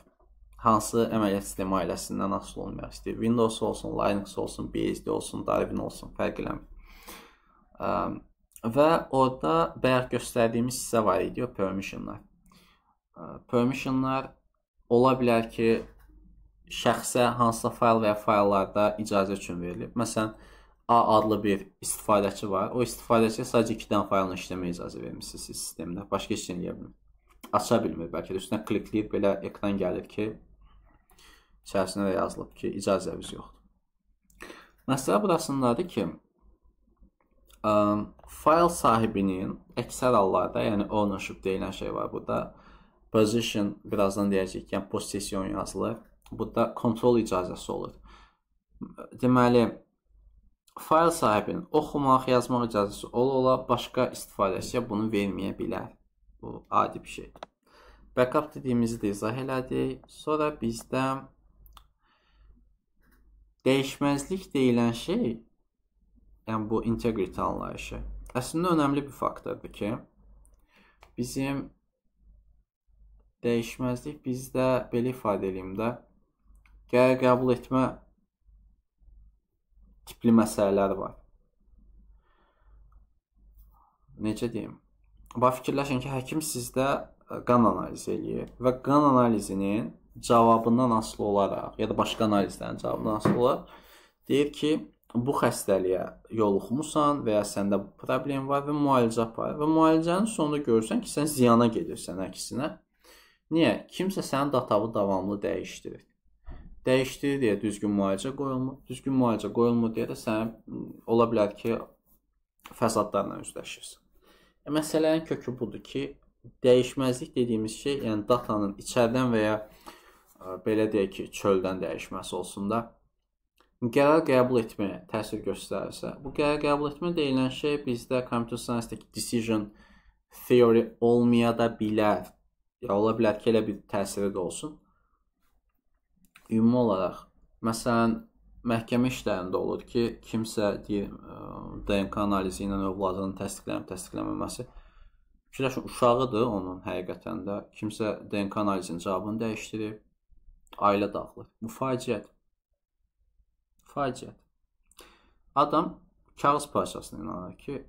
hansı əməliyyat sistemi ailəsindən asılı olmayaraq, işte Windows olsun, Linux olsun, BSD olsun, Darwin olsun, fərq eləmir. Və orada bayaq göstərdiyimiz hissə var idi, o permissionlar. Permissionlar ola bilər ki, şəxsə hansısa fayl və ya fayllarda icazə üçün verilib. Məsələn, A adlı bir istifadəçi var. O istifadəçi sadəcə 2 dənə faylın işləmə icazə vermisiniz sistemdə. Başqa heç nə eləyə bilmir. Aça bilmir bəlkə də üstünə klikləyir belə ekran gəlir ki, içərisində də yazılıb ki, icazəmiz yoxdur. Məsələ burasındadır ki, ə, fayl sahibinin əksər hallarda, yəni ownership deyilən şey var burada. Position birazdan deyəcəyik, yəni posession yazılır. Burada kontrol icazəsi olur. Deməli, fayl sahibinin oxumaq, yazmaq icazəsi ola-ola başqa istifadəçiyə bunu verməyə bilər. Bu adi bir şeydir. Backup dediyimizi də izah elədik. Sonra bizdə dəyişməzlik deyilən şey, yəni bu integrity anlayışı əslində önəmli bir faktordur ki, bizim dəyişməzlik bizdə belə ifadə edeyim də, qərar qəbul etmə tipli məsələlər var. Necə deyim? Bax fikirləşin ki, həkim sizdə qan analizi eləyir və qan analizinin cavabından asılı olaraq ya da başqa analizlərin cavabından asılı olaraq deyir ki, bu xəstəliyə yoluxmusan və ya səndə bu problem var və müalicə apar və müalicənin sonunda görürsən ki, sən ziyana gedirsən əksinə. Niyə? Kimsə sənin datanı davamlı dəyişdirir. Dəyişdirir deyə düzgün müalicə qoyulmur. Düzgün müalicə qoyulmur deyə də sən ola bilər ki, fəsadlarla üzləşirsən. E, məsələnin kökü budur ki, dəyişməzlik dediyimiz şey, yəni datanın içərdən və ya belə deyək ki, çöldən dəyişməsi olsun da qərar qəbul etməyə təsir göstərirsə, bu qərar qəbul etmə deyilən şey bizdə computer science-dakı decision theory olmaya da bilər. Ya ola bilər ki, elə bir təsiri də olsun. Ümumi olaraq, məsələn, məhkəmə işlərində olur ki, kimsə deyir, DNK analizi ilə övladının təsdiqlənib təsdiqlənməməsi fikirləşin uşağıdır onun həqiqətən də. Kimsə DNK analizinin cavabını dəyişdirib, Ailə dağılır. Bu faciədir. Faciədir. Adam kağız parçasına inanır ki,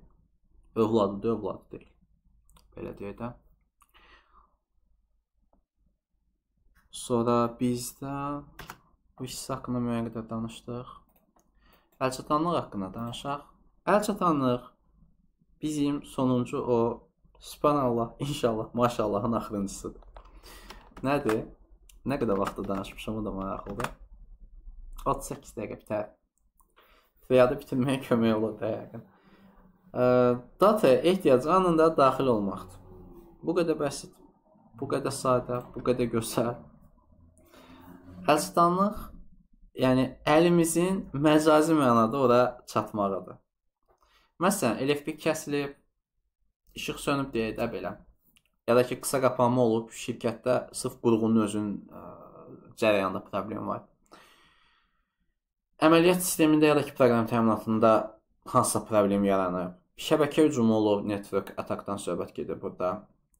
övladıdır, övladı deyil. Belə deyə də. Sonra bizdə bu hissə haqqında müəyyən qədər danışdıq. Əlçatanlıq haqqında danışaq. Əlçatanlıq bizim sonuncu o Subhanallah, inşallah, maşallahın axırıncısıdır. Nədir? Nə qədər vaxtda danışmışam, o da maraqlıdır. 38 dəqiqə bitər. Və ya da bitirməyə kömək olur da yəqin. Ə, data ehtiyacı anında daxil olmaqdır. Bu qədər bəsit. Bu qədər sadə, bu qədər gözəl. Həstanlıq, yəni əlimizin məcazi mənada ora çatmağıdır. Məsələn, LFP kəsilib, işıq sönüb deyə də belə ya da ki qısa qapanma olub şirkətdə sırf qurğunun özünün cərəyanında problem var. Əməliyyat sistemində ya da ki proqram təminatında hansısa problem yaranıb. Şəbəkə hücumu olub, network atakdan söhbət gedir burada.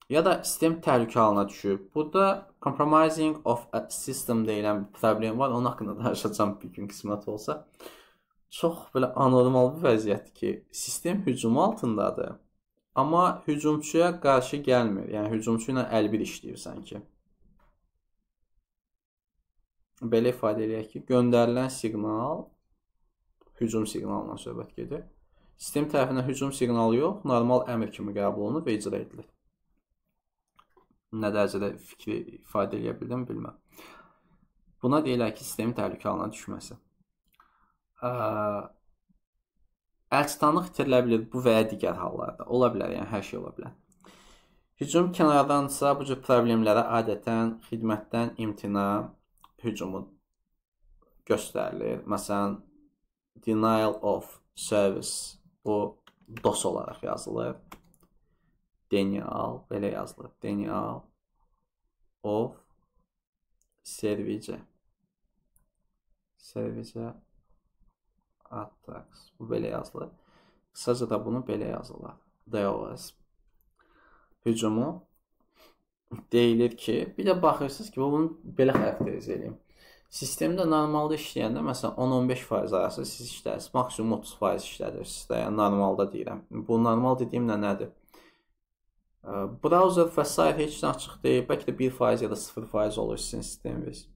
Ya da sistem təhlükə halına düşüb. Burada compromising of a system deyilən bir problem var. Onun haqqında danışacağam bir gün qismət olsa. Çox belə anormal bir vəziyyətdir ki, sistem hücum altındadır Amma hücumçuya qarşı gəlmir. Yəni hücumçu ilə əlbir işləyir sanki. Belə ifadə eləyək ki, göndərilən siqnal hücum siqnalına söhbət gedir. Sistem tərəfindən hücum siqnalı yox, normal əmr kimi qəbul olunub və icra edilir. Nə dərəcədə fikri ifadə eləyə bildim, bilməm. Buna deyirlər ki, sistemin təhlükə halına düşməsi. Ə Əksidanlıq itirilə bilər bu və ya digər hallarda. Ola bilər, yəni hər şey ola bilər. Hücum kənardansa bu cür problemlərə adətən xidmətdən imtina hücumu göstərilir. Məsələn, denial of service bu DOS olaraq yazılır. Denial belə yazılır. Denial of service. Service ATTAX. Bu belə yazılır. Qısaca da bunu belə yazırlar. DOS hücumu deyilir ki, bir də baxırsınız ki, bunu belə xarakterizə edeyim. Sistemdə normalda işləyəndə məsələn 10-15% arası siz işləyirsiniz, maksimum 30% işlədirsiniz də, yəni normalda deyirəm. Bu normal dediyimlə nədir? Browser və sayt heç nə açıq deyil, bəlkə də 1% ya da 0% olur sizin sisteminiz.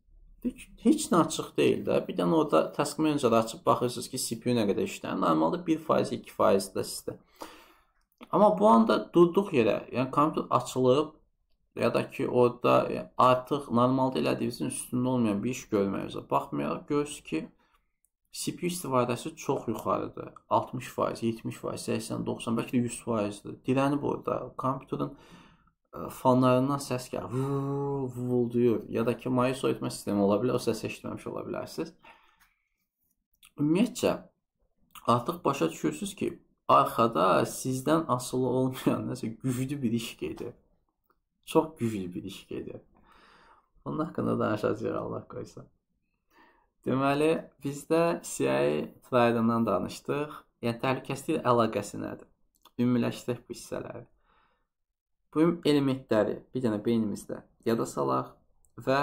Heç nə açıq deyil də. Bir dənə orada task manager açıb baxırsınız ki, CPU nə qədər işləyir. Normalda 1%, 2%-də sizdə. Amma bu anda durduq yerə, yəni kompüter açılıb ya da ki, orada yəni, artıq normalda elədiyinizin üstündə olmayan bir iş görməyinizə baxmayaraq görürsüz ki, CPU istifadəsi çox yuxarıdır. 60%, 70%, 80, 90, bəlkə də 100%-dir. Dirənib orada kompüterin fanlarından səs gəlir, vuvulduyur ya da ki, mayus ötmə sistemi ola bilər, o səsi eşitməmiş ola bilərsiniz. Ümumiyyətcə, artıq başa düşürsünüz ki, arxada sizdən asılı olmayan nəsə güclü bir iş gedir. Çox güclü bir iş gedir. Onun haqqında danışacağıq Allah qoysa. Deməli, bizdə CIA traydından danışdıq. Yəni təhlükəsizlik əlaqəsi nədir? Ümumiləşdirək bu hissələri. Bu elementləri bir dənə beynimizdə yada salaq və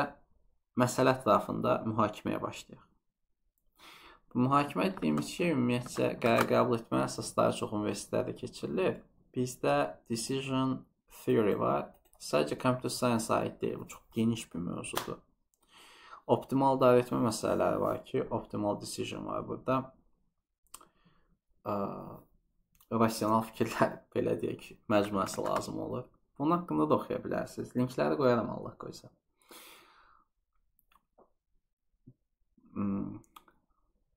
məsələ ətrafında mühakiməyə başlayaq. Bu mühakimə etdiyimiz şey ümumiyyətcə qərar qəbul etmə əsasları çox universitetlərdə keçirilir. Bizdə decision theory var. Sadəcə computer science aid deyil, bu çox geniş bir mövzudur. Optimal idarə etmə məsələləri var ki, optimal decision var burada. Ə, rasional fikirlər belə deyək, məcmuəsi lazım olur. Onun haqqında da oxuya bilərsiniz. Linkləri qoyaram Allah qoysa. Hmm.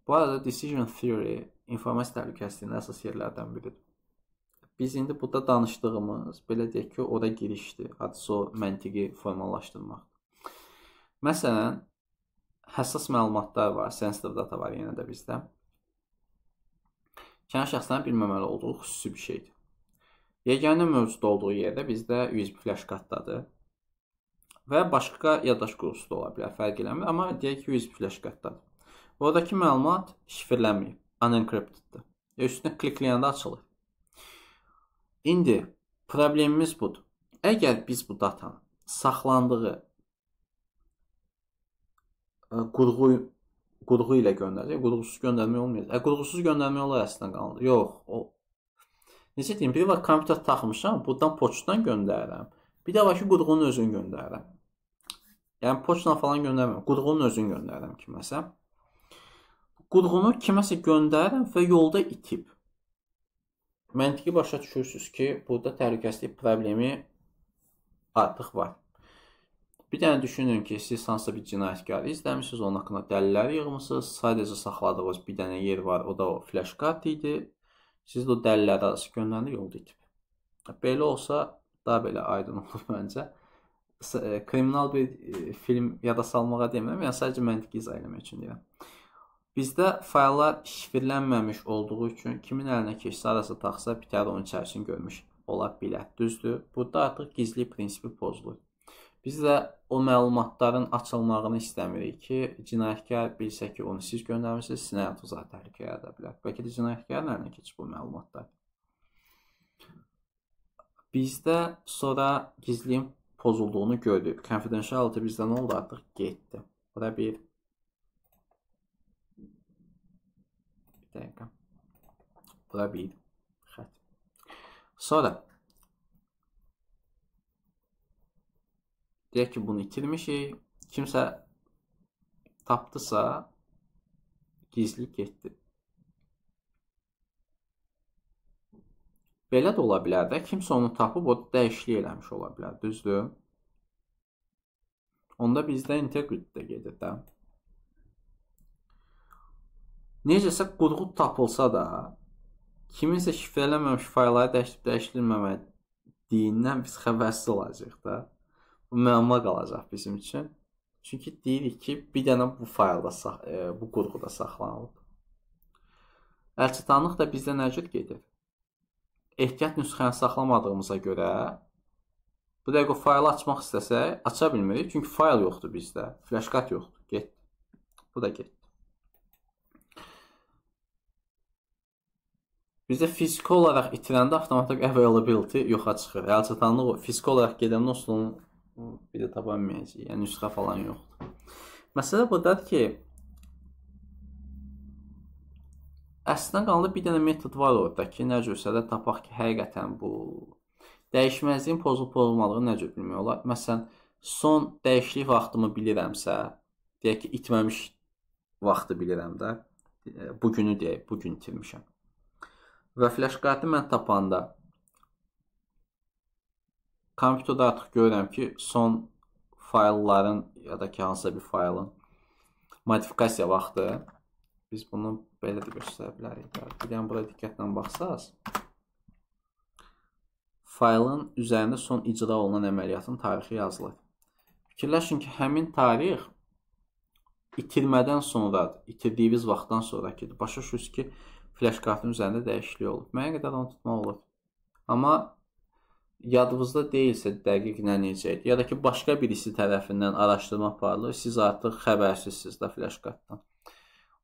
Bu arada decision theory informasiya təhlükəsizliyinin əsas yerlərdən biridir. Biz indi burada danışdığımız, belə deyək ki, o da girişdir. Hadisə məntiqi formalaşdırmaq. Məsələn, həssas məlumatlar var, sensitive data var yenə də bizdə. Kənar şəxslərini bilməməli olduğu xüsusi bir şeydir. Yeganə mövcud olduğu yerdə bizdə USB flash kartdadır. Və başqa yaddaş qurucusu da ola bilər, fərq eləmir, amma deyək ki, USB flash kartdadır. Oradakı məlumat şifrlənməyib, unencrypteddir. Üstünə klikləyəndə açılır. İndi problemimiz budur. Əgər biz bu datanın saxlandığı e, qurğu qurğu ilə göndəririk. Qurğusuz göndərmək olmayacaq. Ə, e, qurğusuz göndərmək olar əslində qanunda. Yox, o Necə deyim, bir vaxt kompüter taxmışam, burdan poçtdan göndərirəm. Bir də var ki, qudğunun özünü göndərirəm. Yəni poçtla falan göndərmirəm, qudğunun özünü göndərirəm kiməsə. Qudğunu kiməsə göndərirəm və yolda itib. Məntiqi başa düşürsüz ki, burada təhlükəsizlik problemi artıq var. Bir dənə düşünün ki, siz hansısa bir cinayətkarı izləmisiniz, onun haqqında dəlillər yığmısınız, sadəcə saxladığınız bir dənə yer var, o da o flash kart idi Siz də o dəlillər arası göndərində yol itib. Belə olsa daha belə aydın olur məncə. E, kriminal bir e, film yada salmağa demirəm, yəni sadəcə məntiqi izah eləmək üçün deyirəm. Bizdə fayllar şifrlənməmiş olduğu üçün kimin əlinə keçsə arası taxsa bitər onun içərisini görmüş ola bilər. Düzdür? Burada artıq gizli prinsipi pozulur. Biz də o məlumatların açılmağını istəmirik ki, cinayətkar bilsə ki, onu siz göndərmisiniz, sizin həyatınızı təhlükə yarada bilər. Bəlkə də cinayətkarlarla keçib bu məlumatlar. Bizdə sonra gizliliyin pozulduğunu gördük. Confidentiality bizdə nə oldu? Artıq getdi. Bura bir bir dəqiqə. Bura bir xət. Sonra Deyək ki, bunu itirmişik. Kimsə tapdısa gizli getdi. Belə də ola bilər də, kimsə onu tapıb o dəyişiklik eləmiş ola bilər, düzdür? Onda bizdə integrity də gedir də. Necəsə qurğu tapılsa da, kiminsə şifrələməmiş faylları dəyişib dəyişilməmədiyindən biz xəbərsiz olacağıq da müəmma qalacaq bizim üçün. Çünki deyirik ki, bir dənə bu faylda, e, bu qurğuda saxlanılıb. Əlçatanlıq da bizdə nə cür gedir? Ehtiyat nüsxəni saxlamadığımıza görə bu dəqiqə o faylı açmaq istəsə, aça bilmirik, çünki fayl yoxdur bizdə, flash kart yoxdur, getdi. Bu da getdi. Bizdə fiziki olaraq itirəndə avtomatik availability yoxa çıxır. Əlçatanlıq fiziki olaraq gedəndən sonra bir də tapa bilməyəcəyik. Yəni nüsxə falan yoxdur. Məsələ budadır ki, əslində qalanda bir dənə metod var orada ki, nə cürsə də tapaq ki, həqiqətən bu dəyişməzliyin pozulub-pozulmadığını nə cür bilmək olar? Məsələn, son dəyişiklik vaxtımı bilirəmsə, deyək ki, itməmiş vaxtı bilirəm də, bu günü deyək, bu gün itirmişəm. Və flash kartı mən tapanda Kompüterdə artıq görürəm ki, son faylların ya da ki, hansısa bir faylın modifikasiya vaxtı biz bunu belə də göstərə bilərik. Yəni, bura diqqətlə baxsaz, faylın üzərində son icra olunan əməliyyatın tarixi yazılır. Fikirləşin ki, həmin tarix itirmədən sonradır, itirdiyiniz vaxtdan sonrakidir. Başa düşürüz ki, flash kartın üzərində dəyişiklik olub. Mənə qədər onu tutmaq olur. Amma yadınızda deyilsə dəqiq nə necə idi, ya da ki, başqa birisi tərəfindən araşdırma aparılır, siz artıq xəbərsizsiniz də flash kartdan.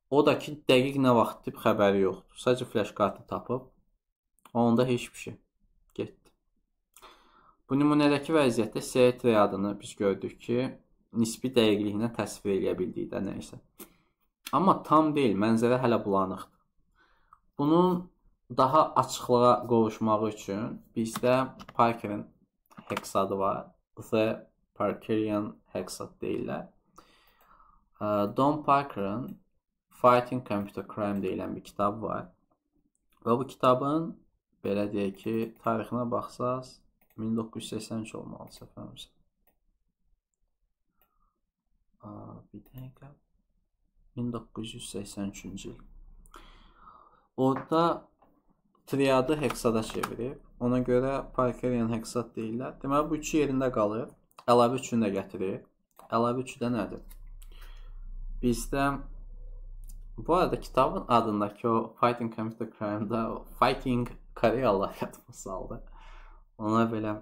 O da ki, dəqiq nə vaxt tip xəbəri yoxdur. Sadəcə flash kartı tapıb, onda heç bir şey getdi. Bu nümunədəki vəziyyətdə C3 adını biz gördük ki, nisbi dəqiqliyinə təsvir eləyə bildik də nə isə. Amma tam deyil, mənzərə hələ bulanıqdır. Bunun daha açıqlığa qovuşmağı üçün bizdə Parkerin heksadı var. The Parkerian hexad deyirlər. Don Parkerin Fighting Computer Crime deyilən bir kitab var. Və bu kitabın belə deyək ki, tarixinə baxsaz 1983 olmalı səfərimsə. Bir dəqiqə. 1983-cü il. Orada triadı heksada çevirib. Ona görə Parkerian heksad deyirlər. Deməli, bu 2 yerində qalır. Əlavə 3-ünü də gətirib. Əlavə 3 də nədir? Bizdə bu arada kitabın adındakı o Fighting Computer Crime-da Fighting Koreyalılar yatması aldı. Ona belə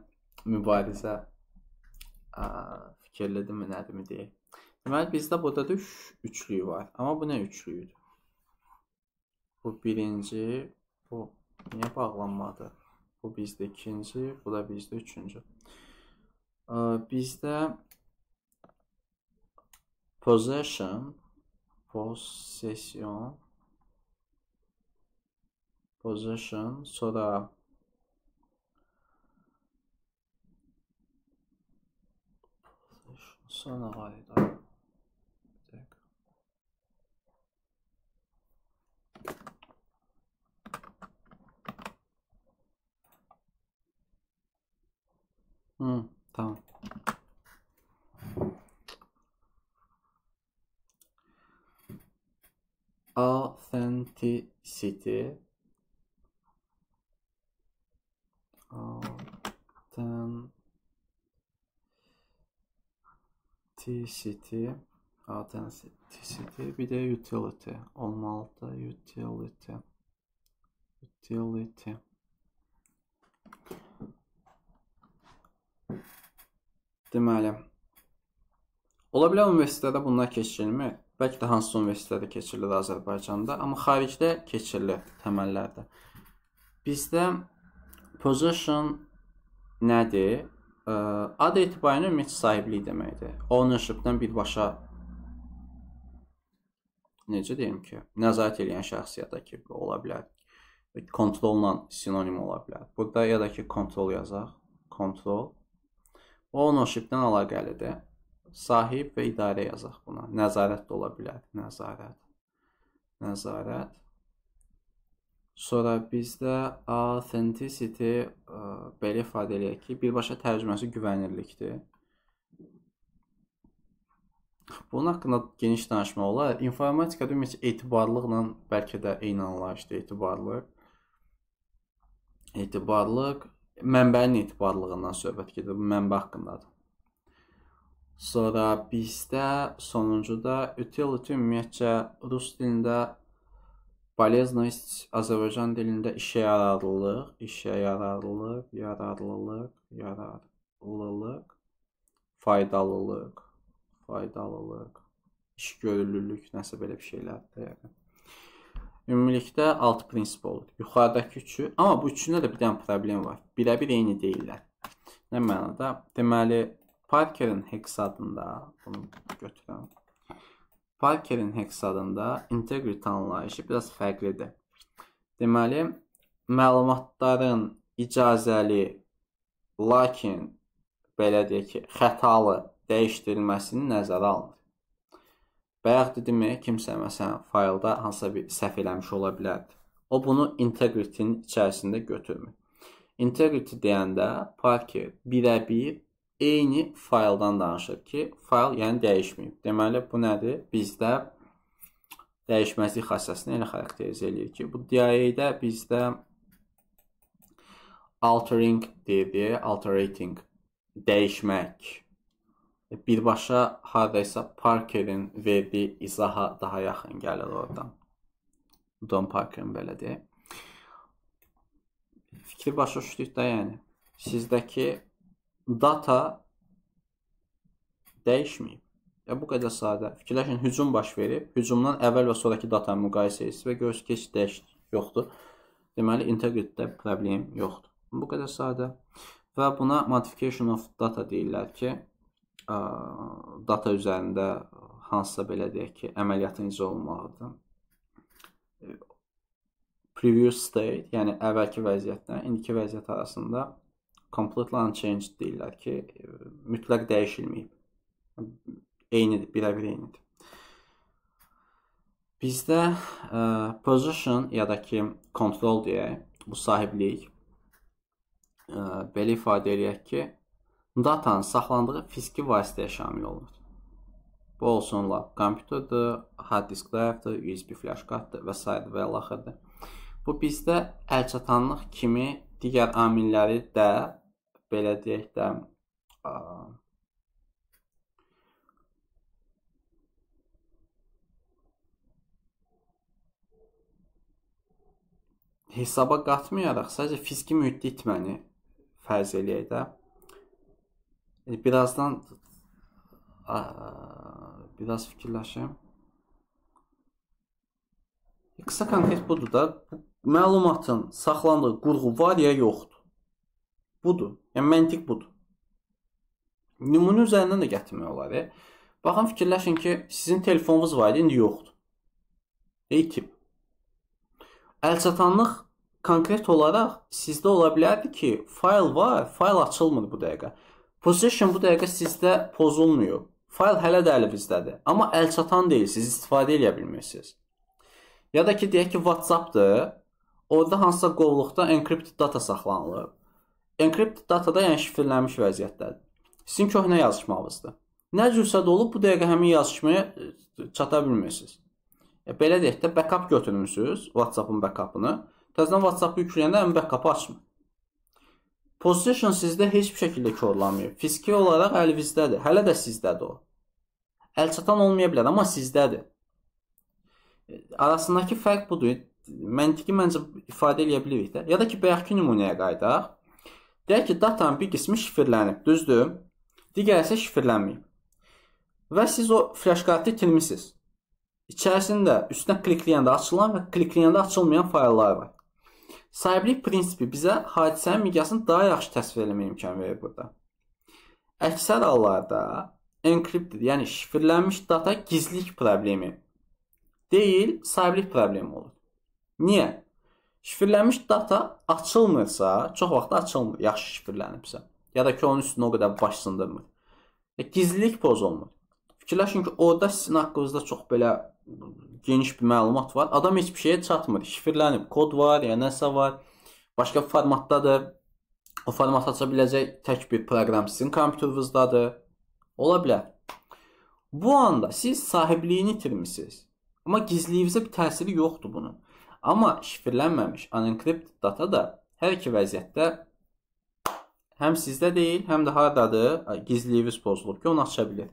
mübarizə ə, fikirlidimi, nədimi deyək. Deməli, bizdə burada da üç, üçlüyü var. Amma bu nə üçlüyüdür? Bu birinci, bu Niyə bağlanmadı? Bu bizdə ikinci, bu da bizdə üçüncü. Bizdə possession, possession, possession, sonra sonra qayda. Tamam. Authenticity. Authenticity. Authenticity. Bir de utility. Olmalı da utility. Utility. Deməli, ola bilər universitetdə bunlar keçirilmir. Bəlkə də hansı universitetdə keçirilir Azərbaycanda, amma xaricdə keçirilir təməllərdə. Bizdə possession nədir? Ad etibarına ümumiyyət sahibliyi deməkdir. Ownership-dən birbaşa necə deyim ki, nəzarət edən şəxsiyyətə ki, ola bilər. Kontrolla sinonim ola bilər. Burada ya da ki, kontrol yazaq. Kontrol Ownership-dən əlaqəlidir. Sahib və idarə yazaq buna. Nəzarət də ola bilər. Nəzarət. Nəzarət. Sonra bizdə authenticity ə, e, belə ifadə eləyək ki, birbaşa tərcüməsi güvənirlikdir. Bunun haqqında geniş danışmaq olar. İnformatikada ümumiyyətlə etibarlıqla bəlkə də eyni anlayışdır, etibarlıq. Etibarlıq mənbənin etibarlılığından söhbət gedir. Bu mənbə haqqındadır. Sonra bizdə sonuncuda utility ümumiyyətcə rus dilində полезность, Azərbaycan dilində işə yararlılıq, işə yararlılıq, yararlılıq, yararlılıq, faydalılıq, faydalılıq, iş görülürlük, nəsə belə bir şeylərdir, yəni ümumilikdə 6 prinsip olur. Yuxarıdakı üçü, amma bu üçündə də bir dənə problem var. Birə-bir eyni deyillər. Nə mənada? Deməli, Parkerin heksadında, bunu götürəm. Parkerin heksadında integrity anlayışı biraz fərqlidir. Deməli, məlumatların icazəli, lakin belə deyək ki, xətalı dəyişdirilməsini nəzərə alınır. Bayaq dedimi, kimsə məsələn faylda hansısa bir səhv eləmiş ola bilərdi. O bunu integrity-nin içərisində götürmür. Integrity deyəndə Parker birəbir eyni fayldan danışır ki, fayl yəni dəyişməyib. Deməli bu nədir? Bizdə dəyişməzlik xassəsini elə xarakterizə eləyir ki, bu DIA-də bizdə altering deyə, alterating dəyişmək birbaşa hardaysa Parkerin verdiği izaha daha yaxın gəlir oradan. Don Parkerin belə deyir. Fikri başa düşdükdə yəni sizdəki data dəyişməyib. Ya bu qədər sadə. Fikirləşin, hücum baş verib. Hücumdan əvvəl və sonrakı datanı müqayisə edirsiniz və görürsüz ki, heç dəyişiklik yoxdur. Deməli, integritdə problem yoxdur. Bu qədər sadə. Və buna modification of data deyirlər ki, ə, data üzərində hansısa belə deyək ki, əməliyyatın icra olunmağıdır. E, preview state, yəni əvvəlki vəziyyətlə indiki vəziyyət arasında completely unchanged deyirlər ki, e, mütləq dəyişilməyib. Eynidir, birə-bir eynidir. Bizdə ə, e, position ya da ki control deyə bu sahiblik ə, belə ifadə eləyək ki, datanın saxlandığı fiziki vasitəyə şamil olunur. Bu olsunla kompüterdir, hard disklərdir, USB flash kartdır və s. və ilaxırdır. Bu bizdə əlçatanlıq kimi digər amilləri də belə deyək də ə, hesaba qatmayaraq sadəcə fiziki müddətməni fərz eləyək də İndi birazdan ə, biraz fikirləşim. Qısa konkret budur da, məlumatın saxlandığı qurğu var ya yoxdur. Budur. Yəni məntiq budur. Nümunə üzərindən də gətirmək olar. Ya. Baxın fikirləşin ki, sizin telefonunuz var idi, indi yoxdur. Eytib. Əlçatanlıq konkret olaraq sizdə ola bilərdi ki, fayl var, fayl açılmır bu dəqiqə. Position bu dəqiqə sizdə pozulmuyor. Fayl hələ də əlinizdədir, amma əlçatan deyil, siz istifadə edə bilmirsiniz. Ya da ki, deyək ki, WhatsApp-dır. Orda hansısa qovluqda encrypted data saxlanılıb. Encrypted data da yəni şifrlənmiş vəziyyətdədir. Sizin köhnə yazışmanızdır. Nə cürsə də olub bu dəqiqə həmin yazışmaya e, çata bilmirsiniz. E, belə deyək də, backup götürmüsünüz WhatsApp-ın backupını. Təzədən WhatsApp-ı yükləyəndə həmin backup-ı açmır. Position sizdə heç bir şəkildə korlanmayıb. Fiziki olaraq əlinizdədir. Hələ də sizdədir o. Əlçatan olmaya bilər, amma sizdədir. Arasındakı fərq budur. Məntiqi məncə ifadə eləyə bilirik də. Ya da ki, bayaqki nümunəyə qayıdaq. Deyək ki, datanın bir qismi şifrlənib, düzdür? Digəri isə şifrlənməyib. Və siz o flash kartı itirmisiniz. İçərisində üstünə klikləyəndə açılan və klikləyəndə açılmayan fayllar var. Sahiblik prinsipi bizə hadisənin miqyasını daha yaxşı təsvir etməyə imkan verir burada. Əksər hallarda encrypted, yəni şifrlənmiş data gizlilik problemi deyil, sahiblik problemi olur. Niyə? Şifrlənmiş data açılmırsa, çox vaxt açılmır, yaxşı şifrlənibsə, ya da ki onun üstünə o qədər baş sındırmır. E, gizlilik pozulmur. Fikirləşin ki, orada sizin haqqınızda çox belə geniş bir məlumat var. Adam heç bir şeyə çatmır. Şifrlənib, kod var, ya nəsə var. Başqa formatdadır. O format aça biləcək tək bir proqram sizin kompüterinizdadır. Ola bilər. Bu anda siz sahibliyini itirmisiniz. Amma gizliyinizə bir təsiri yoxdur bunun. Amma şifrlənməmiş unencrypted data da hər iki vəziyyətdə həm sizdə deyil, həm də hardadır, gizliyiniz pozulub ki, onu aça bilir.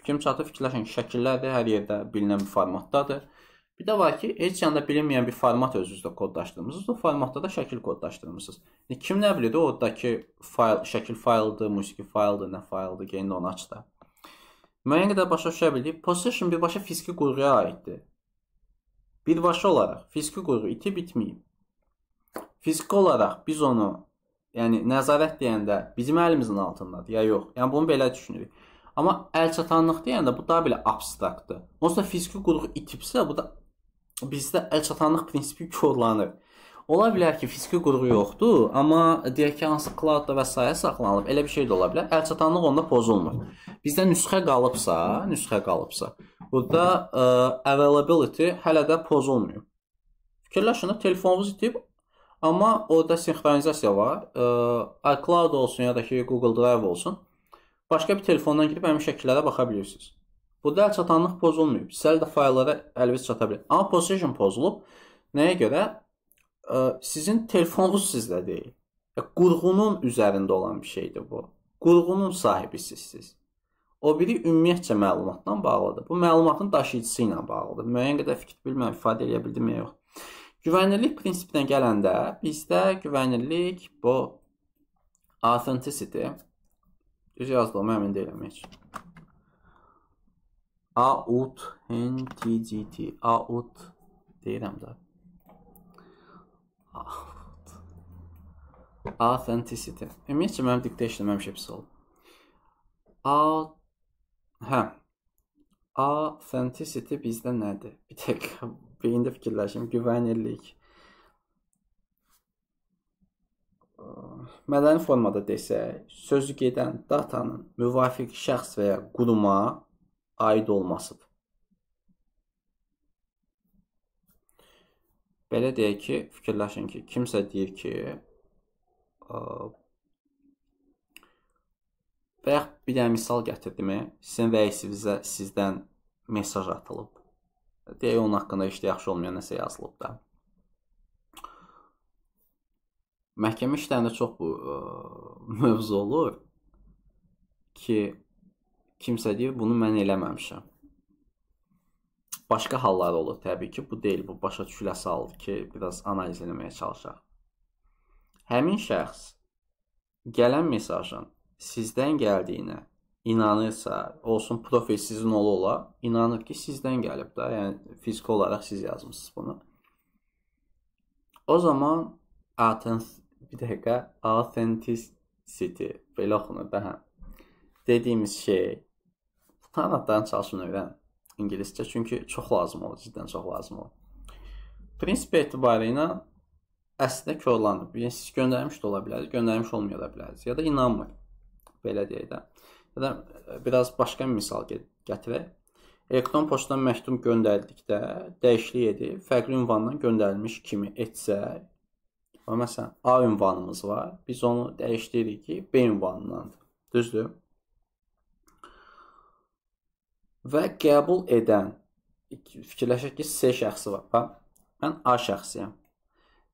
Fikrim çatır, fikirləşin ki, şəkillərdir, hər yerdə bilinən bir formatdadır. Bir də var ki, heç yanda bilinməyən bir format özünüzdə kodlaşdırmısınız. O formatda da şəkil kodlaşdırmısınız. E, kim nə bilir ordakı fayl, şəkil fayldır, musiqi fayldır, nə fayldır, gəlin onu aç da. Müəyyən qədər başa düşə bildik. Position birbaşa fiziki qurğuya aiddir. Birbaşa olaraq fiziki qurğu iti bitməyib. Fiziki olaraq biz onu, yəni nəzarət deyəndə bizim əlimizin altındadır ya yox. Yəni bunu belə düşünürük. Amma əlçatanlıq deyəndə bu daha belə abstraktdır. Onsuz da fiziki quduq itibsə, bu da bizdə əlçatanlıq prinsipi korlanır. Ola bilər ki, fiziki qurğu yoxdur, amma deyək ki, hansı cloudda və sayə saxlanılıb, elə bir şey də ola bilər. Əlçatanlıq onda pozulmur. Bizdə nüsxə qalıbsa, nüsxə qalıbsa, burada ə, e, availability hələ də pozulmuyor. Fikirləşin, telefonunuz itib, amma orada sinxronizasiya var. Ə, e, iCloud olsun ya da ki, Google Drive olsun başqa bir telefondan girib həmin şəkillərə baxa bilirsiniz. Burada əl çatanlıq pozulmayıb. Siz hələ də fayllara əlviz çata bilir. Amma position pozulub. Nəyə görə? Ə, sizin telefonunuz sizdə deyil. Qurğunun üzərində olan bir şeydir bu. Qurğunun sahibisiz siz. O biri ümumiyyətcə məlumatdan bağlıdır. Bu məlumatın daşıyıcısı ilə bağlıdır. Müəyyən qədər fikir bilmirəm, ifadə edə bildim ya yox. Güvənirlik prinsipinə gələndə bizdə güvənirlik bu authenticity Düz yazılımı əmin deyiləm heç. Authentity. Auth deyirəm də. Auth. Authenticity. Ümumiyyətcə mənim diktə işləməmişə pis oldu. Auth. Hə. Authenticity bizdə nədir? Bir dəqiqə beyində fikirləşim. Güvənirlik. Uh, mədəni formada desək, sözü gedən datanın müvafiq şəxs və ya quruma aid olmasıdır. Belə deyək ki, fikirləşin ki, kimsə deyir ki, bayaq bir dənə misal gətirdimi? Sizin vəyisinizə sizdən mesaj atılıb. Deyək onun haqqında işdə yaxşı olmayan nəsə yazılıb da. məhkəmə işlərində çox bu ə, e, mövzu olur ki, kimsə deyir bunu mən eləməmişəm. Başqa hallar olur təbii ki, bu deyil, bu başa düşülə salır ki, biraz analiz etməyə çalışaq. Həmin şəxs gələn mesajın sizdən gəldiyinə inanırsa, olsun profil sizin ola ola, inanır ki, sizdən gəlib də, yəni fiziki olaraq siz yazmısınız bunu. O zaman artıq bir dəqiqə authenticity belə oxunur da hə. Dediyimiz şey tam addan çalışın öyrən ingiliscə çünki çox lazım olur, cidden çox lazım olur. Prinsip etibarı ilə əslində korlanıb. Yəni siz göndərmiş də ola bilərsiniz, göndərmiş olmaya da bilərsiniz ya da inanmır. Belə deyək də. Ya da e, biraz başqa bir misal gətirək. Elektron poçtdan məktub göndərdikdə dəyişiklik edib fərqli ünvandan göndərilmiş kimi etsə, Və məsələn, A ünvanımız var. Biz onu dəyişdiririk ki, B ünvanından. Düzdür? Və qəbul edən fikirləşək ki, C şəxsi var. Hə? Mən A şəxsiyəm.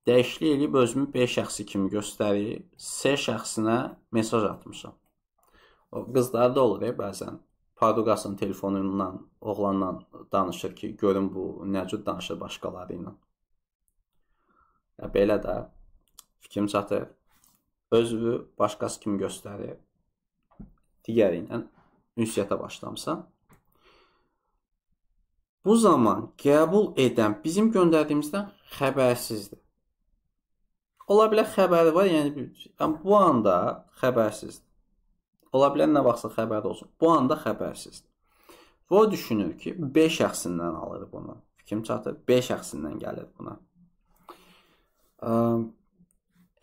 Dəyişiklik edib özümü B şəxsi kimi göstərib C şəxsinə mesaj atmışam. O qızlar da olur e, bəzən. Paduqasın telefonundan, oğlandan danışır ki, görün bu nə cür danışır başqaları ilə. Ya belə də kim çatır, özünü başqası kimi göstərib, digəri ilə ünsiyyətə başlamısan, bu zaman qəbul edən bizim göndərdiyimizdən xəbərsizdir. Ola bilər xəbəri var, yəni, yəni bu anda xəbərsizdir. Ola bilər nə vaxtsa xəbəri olsun. Bu anda xəbərsizdir. Və o düşünür ki, B şəxsindən alır bunu. Fikrim çatır, B şəxsindən gəlir buna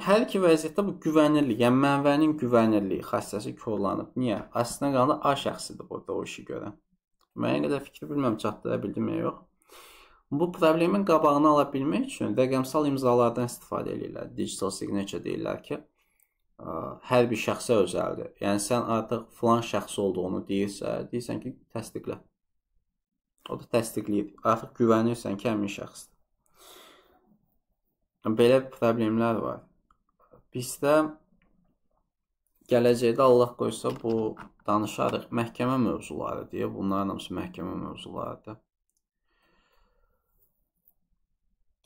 hər iki vəziyyətdə bu güvənirlik, yəni mənbənin güvənirliyi xassəsi korlanıb. Niyə? Əslində qalanda A şəxsidir burada o işi görən. Müəyyən qədər fikri bilmirəm çatdıra bildim ya yox. Bu problemin qabağını ala bilmək üçün rəqəmsal imzalardan istifadə edirlər. Digital signature deyirlər ki, ə, hər bir şəxsə özəldir. Yəni sən artıq falan şəxs olduğunu deyirsə, deyirsən ki, təsdiqlə. O da təsdiqləyir. Artıq güvənirsən ki, həmin şəxsdir. Belə problemlər var. Bizdə gələcəkdə Allah qoysa bu danışarıq məhkəmə mövzuları deyə bunların hamısı məhkəmə mövzularıdır.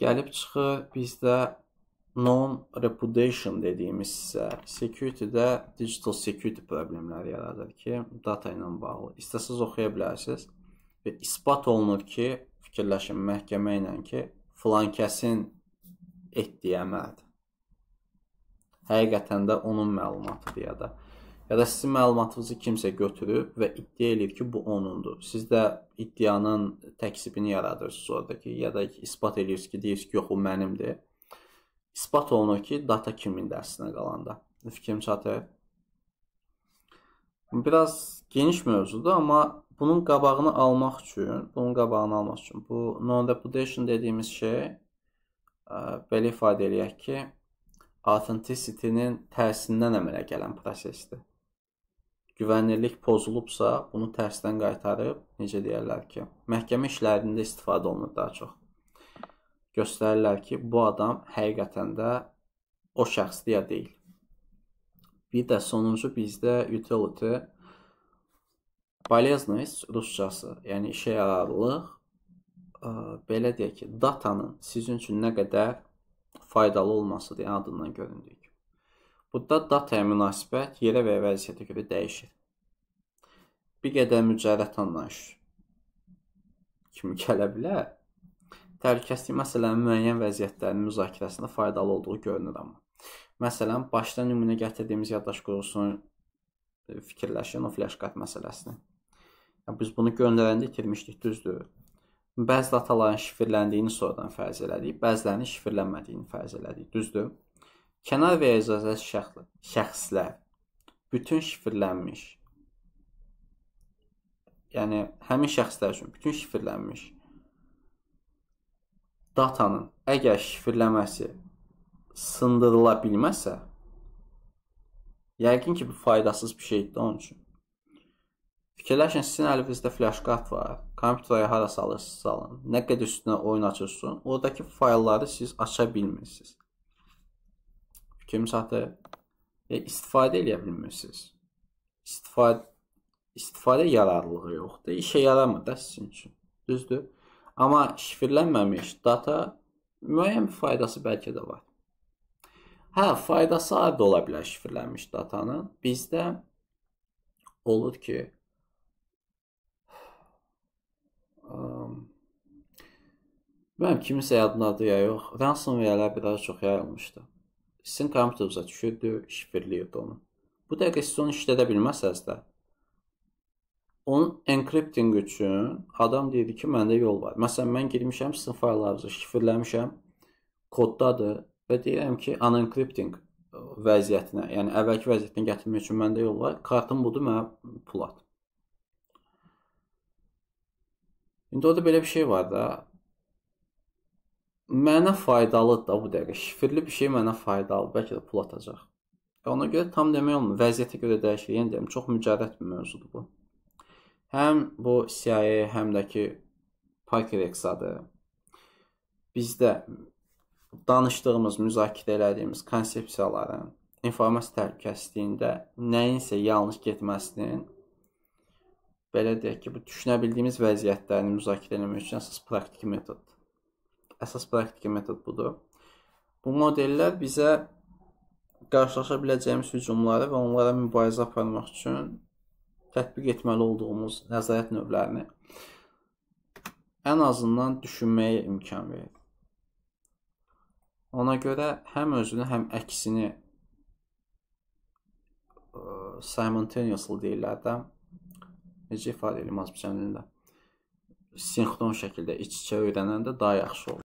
Gəlib çıxır bizdə non reputation dediyimiz isə security-də digital security problemləri yaradır ki, data ilə bağlı. İstəsiz oxuya bilərsiniz və isbat olunur ki, fikirləşin məhkəmə ilə ki, filan kəsin etdiyi əməldir həqiqətən də onun məlumatıdır ya da. Ya da sizin məlumatınızı kimsə götürüb və iddia eləyir ki, bu onundur. Siz də iddianın təksibini yaradırsınız oradakı ya da isbat eləyirsiniz ki, deyirsiniz ki, yox, o mənimdir. İsbat olunur ki, data kimin dərsinə qalanda. Fikrim çatır. Biraz geniş mövzudur, amma bunun qabağını almaq üçün, bunun qabağını almaq üçün bu non-reputation dediyimiz şey ə, e, belə ifadə eləyək ki, authenticity-nin tərsindən əmələ gələn prosesdir. Güvənirlik pozulubsa, bunu tərsdən qaytarıb, necə deyirlər ki, məhkəmə işlərində istifadə olunur daha çox. Göstərirlər ki, bu adam həqiqətən də o şəxs deyə deyil. Bir də sonuncu bizdə utility полезность ruscası, yəni işə yararlılıq, belə deyək ki, datanın sizin üçün nə qədər faydalı olması deyə adından göründük. Burada dataya münasibət yerə və vəziyyətə görə dəyişir. Bir qədər mücərrət anlayış kimi gələ bilər. Təhlükəsizlik məsələnin müəyyən vəziyyətlərinin müzakirəsində faydalı olduğu görünür amma. Məsələn, başda nümunə gətirdiyimiz yaddaş qurğusunun e, fikirləşin o flashkart məsələsini. Yəni biz bunu göndərəndə itirmişdik, düzdür? Bəzi dataların şifrləndiyini sonradan fərz elədik, bəzilərinin şifrlənmədiyini fərz elədik, düzdür? Kənar və icazəli şəxs, şəxslər bütün şifrlənmiş. Yəni həmin şəxslər üçün bütün şifrlənmiş datanın əgər şifrləməsi sındırıla bilməsə, yəqin ki bu faydasız bir şeydir onun üçün. Fikirləşin, sizin əlinizdə flash kart var. Kompüterə hara salırsınız salın. Nə qədər üstünə oyun açırsınız, oradakı faylları siz aça bilmirsiniz. Fikrim saatı e, istifadə edə bilmirsiniz. İstifadə istifadə yararlılığı yoxdur. İşə yaramır da sizin üçün. Düzdür? Amma şifrlənməmiş data müəyyən bir faydası bəlkə də var. Hə, faydası ayrı ola bilər şifrlənmiş datanın. Bizdə olur ki, Bilmem kimsə yadındadır ya yox. Ransomware-lər biraz çox yayılmışdı. Sizin kompüterunuza düşürdü, şifrləyirdi onu. Bu dəqiqə siz onu işlədə bilməsəz də onun encrypting üçün adam deyirdi ki, məndə yol var. Məsələn, mən girmişəm, sizin fayllarınızı şifrləmişəm, koddadır və deyirəm ki, unencrypting vəziyyətinə, yəni əvvəlki vəziyyətinə gətirmək üçün məndə yol var. Kartım budur, mənə pul at. İndi orada belə bir şey var da, mənə faydalıdır da bu dəqiqə. Şifrli bir şey mənə faydalı, bəlkə də pul atacaq. E, ona görə tam demək olmur. Vəziyyətə görə dəyişir. Yəni deyim, çox mücərrət bir mövzudur bu. Həm bu CIA, həm də ki Parker Exadı bizdə danışdığımız, müzakirə elədiyimiz konsepsiyaların informasiya təhlükəsizliyində nəyinsə yanlış getməsinin belə deyək ki, bu düşünə bildiyimiz vəziyyətlərini müzakirə etmək üçün əsas praktiki metoddur əsas praktika metod budur. Bu modellər bizə qarşılaşa biləcəyimiz hücumları və onlara mübarizə aparmaq üçün tətbiq etməli olduğumuz nəzarət növlərini ən azından düşünməyə imkan verir. Ona görə həm özünü, həm əksini simultaneously deyirlər də. Necə ifadə edilir mazibəndə? Sinxron şəkildə iç-içə öyrənəndə daha yaxşı olur.